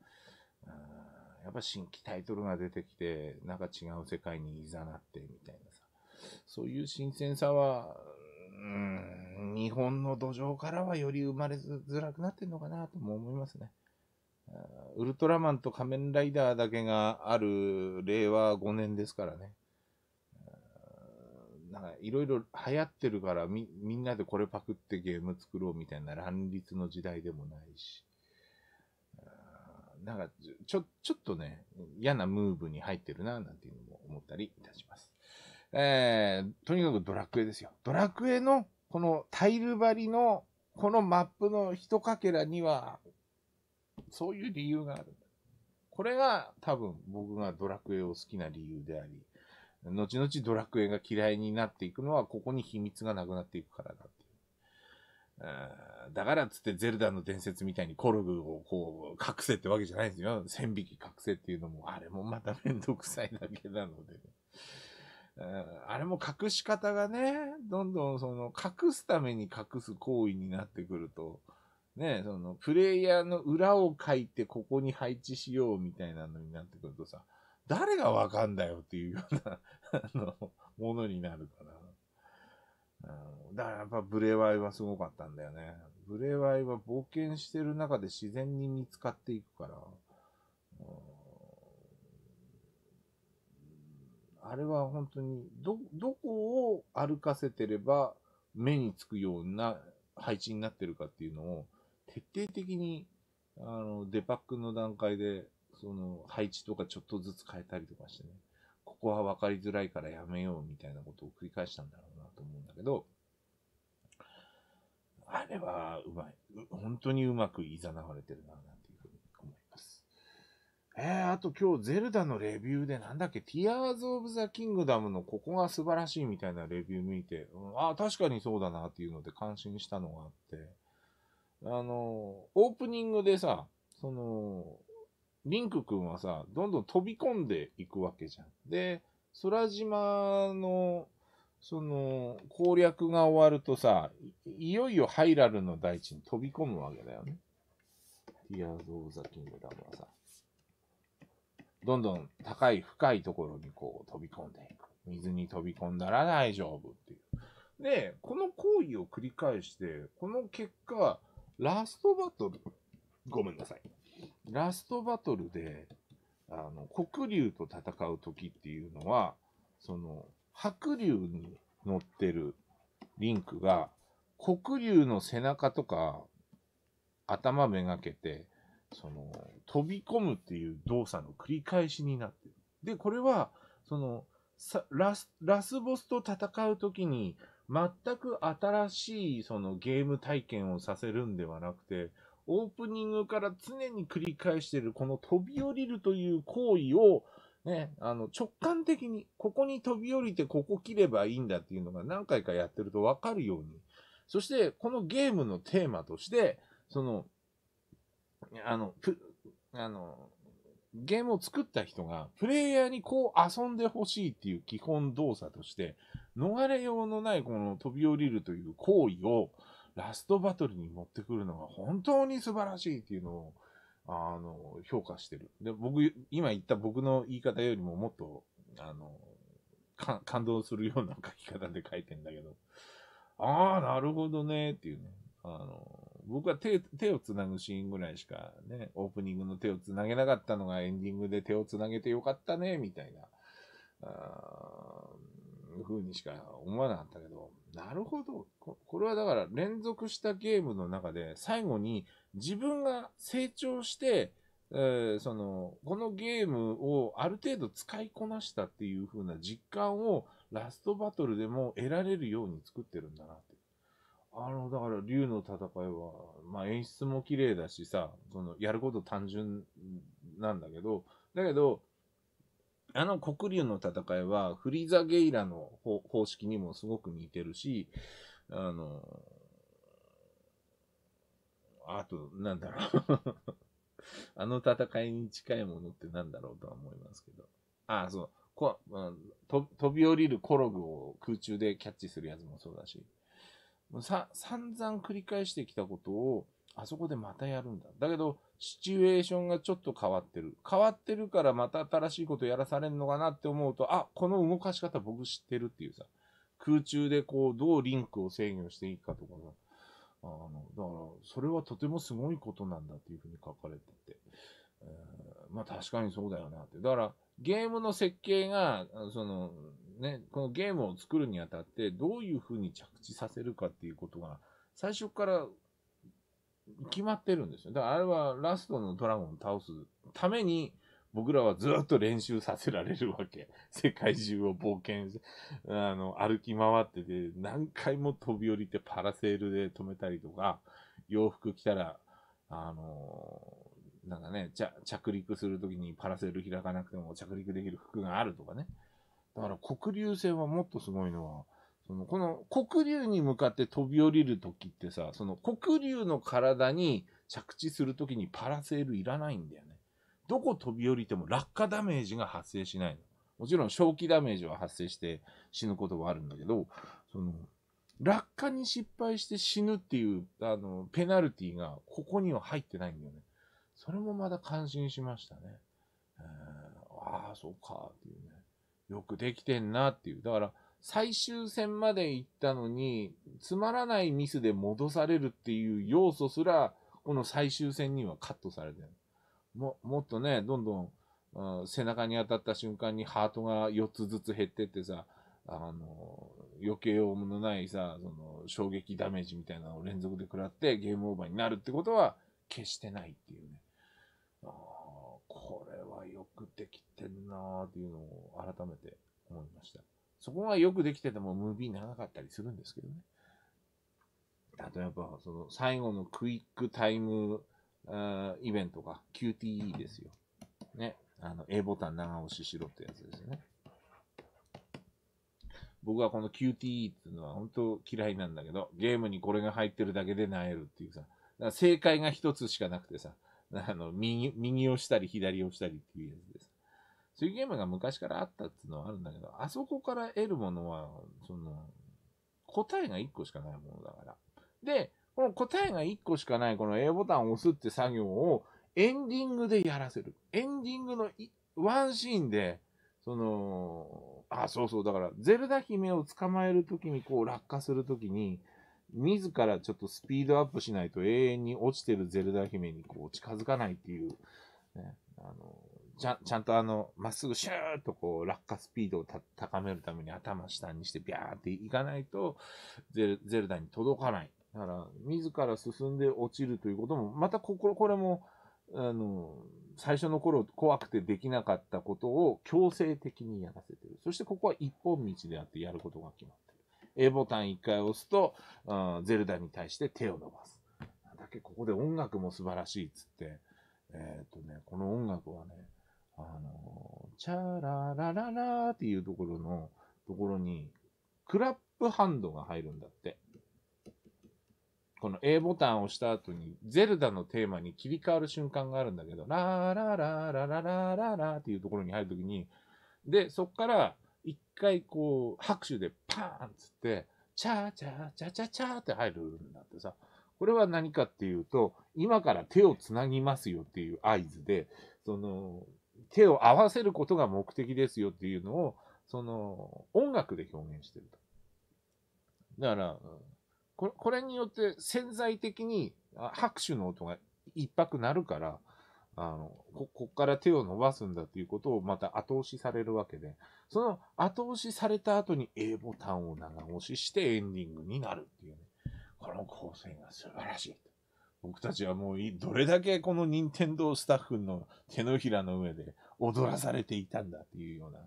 Speaker 1: やっぱ新規タイトルが出てきて、なんか違う世界に誘ってみたいなさ。そういう新鮮さはうん日本の土壌からはより生まれづらくなってんのかなとも思いますね。ウルトラマンと仮面ライダーだけがある令和5年ですからね。なんかいろいろ流行ってるからみみんなでこれパクってゲーム作ろうみたいな乱立の時代でもないし。なんかちょ、ちょっとね、嫌なムーブに入ってるな、なんていうのも思ったりいたします。えー、とにかくドラクエですよ。ドラクエの、このタイル張りの、このマップの一かけらには、そういう理由がある。これが多分僕がドラクエを好きな理由であり、後々ドラクエが嫌いになっていくのは、ここに秘密がなくなっていくからだってだからっつってゼルダの伝説みたいにコルグをこう隠せってわけじゃないんですよ。千匹隠せっていうのも、あれもまためんどくさいだけなので、ね。あれも隠し方がね、どんどんその隠すために隠す行為になってくると、ね、そのプレイヤーの裏を書いてここに配置しようみたいなのになってくるとさ、誰がわかんだよっていうようなあの、ものになるから。うん、だからやっぱブレワイはすごかったんだよね。ブレワイは冒険してる中で自然に見つかっていくから。うんあれは本当に、ど、どこを歩かせてれば目につくような配置になってるかっていうのを、徹底的に、あの、デパックの段階で、その、配置とかちょっとずつ変えたりとかしてね、ここは分かりづらいからやめようみたいなことを繰り返したんだろうなと思うんだけど、あれはうまい。本当にうまくいざなわれてるな。えー、あと今日ゼルダのレビューでなんだっけ、ティアーズ・オブ・ザ・キングダムのここが素晴らしいみたいなレビュー見て、うん、ああ、確かにそうだなっていうので感心したのがあって、あの、オープニングでさ、その、リンク君はさ、どんどん飛び込んでいくわけじゃん。で、空島の、その、攻略が終わるとさ、いよいよハイラルの大地に飛び込むわけだよね。ティアーズ・オブ・ザ・キングダムはさ。どんどん高い深いところにこう飛び込んでいく。水に飛び込んだら大丈夫っていう。で、この行為を繰り返して、この結果、ラストバトル、ごめんなさい。ラストバトルで、あの、黒竜と戦う時っていうのは、その、白竜に乗ってるリンクが、黒竜の背中とか頭めがけて、その、飛び込むっていう動作の繰り返しになってる。で、これは、その、ラス、ラスボスと戦う時に、全く新しいそのゲーム体験をさせるんではなくて、オープニングから常に繰り返しているこの飛び降りるという行為を、ね、あの直感的にここに飛び降りてここ切ればいいんだっていうのが何回かやってるとわかるように、そしてこのゲームのテーマとして、そのあの、あの、ゲームを作った人が、プレイヤーにこう遊んでほしいっていう基本動作として、逃れようのないこの飛び降りるという行為を、ラストバトルに持ってくるのが本当に素晴らしいっていうのを、あの、評価してる。で、僕、今言った僕の言い方よりももっと、あの、感動するような書き方で書いてんだけど、ああ、なるほどね、っていうね。あの、僕は手、手をつなぐシーンぐらいしかね、オープニングの手をつなげなかったのがエンディングで手をつなげてよかったね、みたいな、あ風にしか思わなかったけど、なるほどこ。これはだから連続したゲームの中で最後に自分が成長して、えー、その、このゲームをある程度使いこなしたっていう風な実感をラストバトルでも得られるように作ってるんだなっあの、だから竜の戦いは、まあ演出も綺麗だしさ、その、やること単純なんだけど、だけど、あの黒竜の戦いは、フリーザ・ゲイラの方式にもすごく似てるし、あの、あと、なんだろう あの戦いに近いものってなんだろうとは思いますけど。ああ、そう。こ、うん、飛び降りるコログを空中でキャッチするやつもそうだし。さ、散々繰り返してきたことを、あそこでまたやるんだ。だけど、シチュエーションがちょっと変わってる。変わってるからまた新しいことやらされるのかなって思うと、あ、この動かし方僕知ってるっていうさ、空中でこう、どうリンクを制御していくかとかさ、あの、だから、それはとてもすごいことなんだっていうふうに書かれてて、えー、まあ確かにそうだよなって。だから、ゲームの設計が、その、ね、このゲームを作るにあたって、どういうふうに着地させるかっていうことが、最初から決まってるんですよ。だからあれはラストのドラゴンを倒すために、僕らはずっと練習させられるわけ。世界中を冒険して、あの、歩き回ってて、何回も飛び降りてパラセールで止めたりとか、洋服着たら、あのなんかね、着陸するときにパラセール開かなくても着陸できる服があるとかね。だから黒竜船はもっとすごいのは、その、この黒竜に向かって飛び降りるときってさ、その黒竜の体に着地するときにパラセールいらないんだよね。どこ飛び降りても落下ダメージが発生しないの。もちろん正気ダメージは発生して死ぬことはあるんだけど、その、落下に失敗して死ぬっていう、あの、ペナルティがここには入ってないんだよね。それもまた感心しましたね。えー、ああ、そうか、っていうね。よくできてんなっていう。だから、最終戦まで行ったのに、つまらないミスで戻されるっていう要素すら、この最終戦にはカットされてる。も、もっとね、どんどん、うん、背中に当たった瞬間にハートが4つずつ減ってってさ、あの、余計用のないさ、その、衝撃ダメージみたいなのを連続で食らってゲームオーバーになるってことは決してないっていうね。ああ、これはよくできてんなーっていうのを改めて思いました。そこがよくできててもムービー長かったりするんですけどね。あとやっぱその最後のクイックタイムイベントが QTE ですよ。ね。あの、A ボタン長押ししろってやつですよね。僕はこの QTE っていうのは本当嫌いなんだけど、ゲームにこれが入ってるだけで萎えるっていうさ、正解が一つしかなくてさ、あの右、右をしたり左をしたりっていうやつです。そういうゲームが昔からあったっていうのはあるんだけど、あそこから得るものは、その、答えが1個しかないものだから。で、この答えが1個しかない、この A ボタンを押すって作業をエンディングでやらせる。エンディングのワンシーンで、その、あ、そうそう、だから、ゼルダ姫を捕まえるときに、こう、落下するときに、自らちょっとスピードアップしないと永遠に落ちてるゼルダ姫にこう近づかないっていう、ね、あのちゃちゃんとあの、まっすぐシューッとこう落下スピードを高めるために頭下にしてビャーっていかないとゼルゼルダに届かない。だから、自ら進んで落ちるということも、またこここれも、あの、最初の頃怖くてできなかったことを強制的にやらせてる。そしてここは一本道であってやることが決まって A ボタン1回押すと、うん、ゼルダに対して手を伸ばす。だっけ、ここで音楽も素晴らしいっつって、えっ、ー、とね、この音楽はね、あの、チャララララっていうところの、ところに、クラップハンドが入るんだって。この A ボタンを押した後に、ゼルダのテーマに切り替わる瞬間があるんだけど、ラーラーラーラーラーラーラーっていうところに入るときに、で、そこから、一回こう、拍手でパーンつって、チャーチャーチャーチャーチャーって入るんだってさ、これは何かっていうと、今から手をつなぎますよっていう合図で、その、手を合わせることが目的ですよっていうのを、その、音楽で表現してると。だから、これによって潜在的に拍手の音が一泊なるから、あの、こ、こっから手を伸ばすんだということをまた後押しされるわけで、その後押しされた後に A ボタンを長押ししてエンディングになるっていうね。この構成が素晴らしい。僕たちはもうどれだけこの任天堂スタッフの手のひらの上で踊らされていたんだっていうような、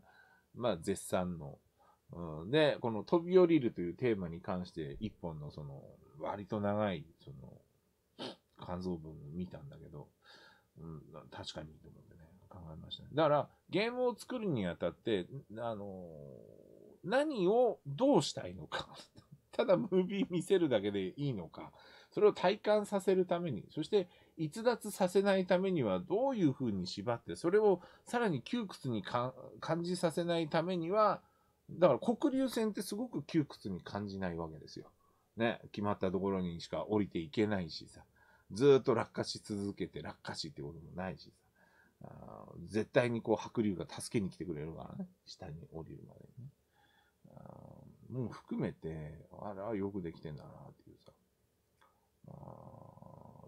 Speaker 1: まあ絶賛の、うん、で、この飛び降りるというテーマに関して一本のその割と長いその肝臓文を見たんだけど、うん、確かにいいと思うんでね、考えましたね。だから、ゲームを作るにあたって、あのー、何をどうしたいのか。ただムービー見せるだけでいいのか。それを体感させるために、そして逸脱させないためにはどういう風に縛って、それをさらに窮屈に感じさせないためには、だから黒竜線ってすごく窮屈に感じないわけですよ。ね、決まったところにしか降りていけないしさ。ずっと落下し続けて落下しってこともないしさ、絶対にこう白竜が助けに来てくれるからね、下に降りるまでにね。もう含めて、あら、よくできてんだなっていうさ。あ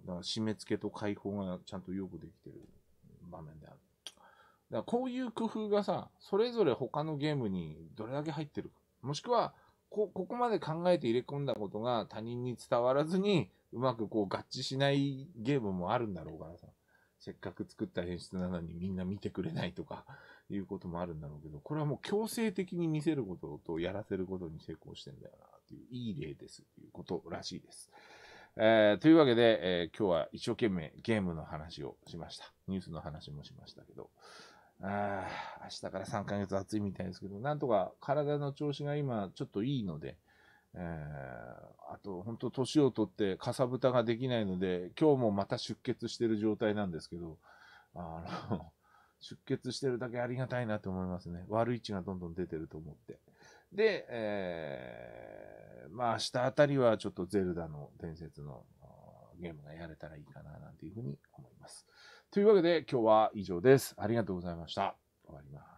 Speaker 1: だから締め付けと解放がちゃんとよくできてる場面である。だからこういう工夫がさ、それぞれ他のゲームにどれだけ入ってるか。もしくは、こ、ここまで考えて入れ込んだことが他人に伝わらずに、うまくこう合致しないゲームもあるんだろうからさ。せっかく作った演出なのにみんな見てくれないとか、いうこともあるんだろうけど、これはもう強制的に見せることとやらせることに成功してんだよな、っていう、いい例です、ということらしいです。えー、というわけで、えー、今日は一生懸命ゲームの話をしました。ニュースの話もしましたけど、あ明日から3ヶ月暑いみたいですけど、なんとか体の調子が今ちょっといいので、えー、あと本当年を取ってかさぶたができないので、今日もまた出血してる状態なんですけど、あの 出血してるだけありがたいなと思いますね。悪い血がどんどん出てると思って。で、えー、まあ明日あたりはちょっとゼルダの伝説のゲームがやれたらいいかななんていうふうに思います。というわけで今日は以上です。ありがとうございました。終わります。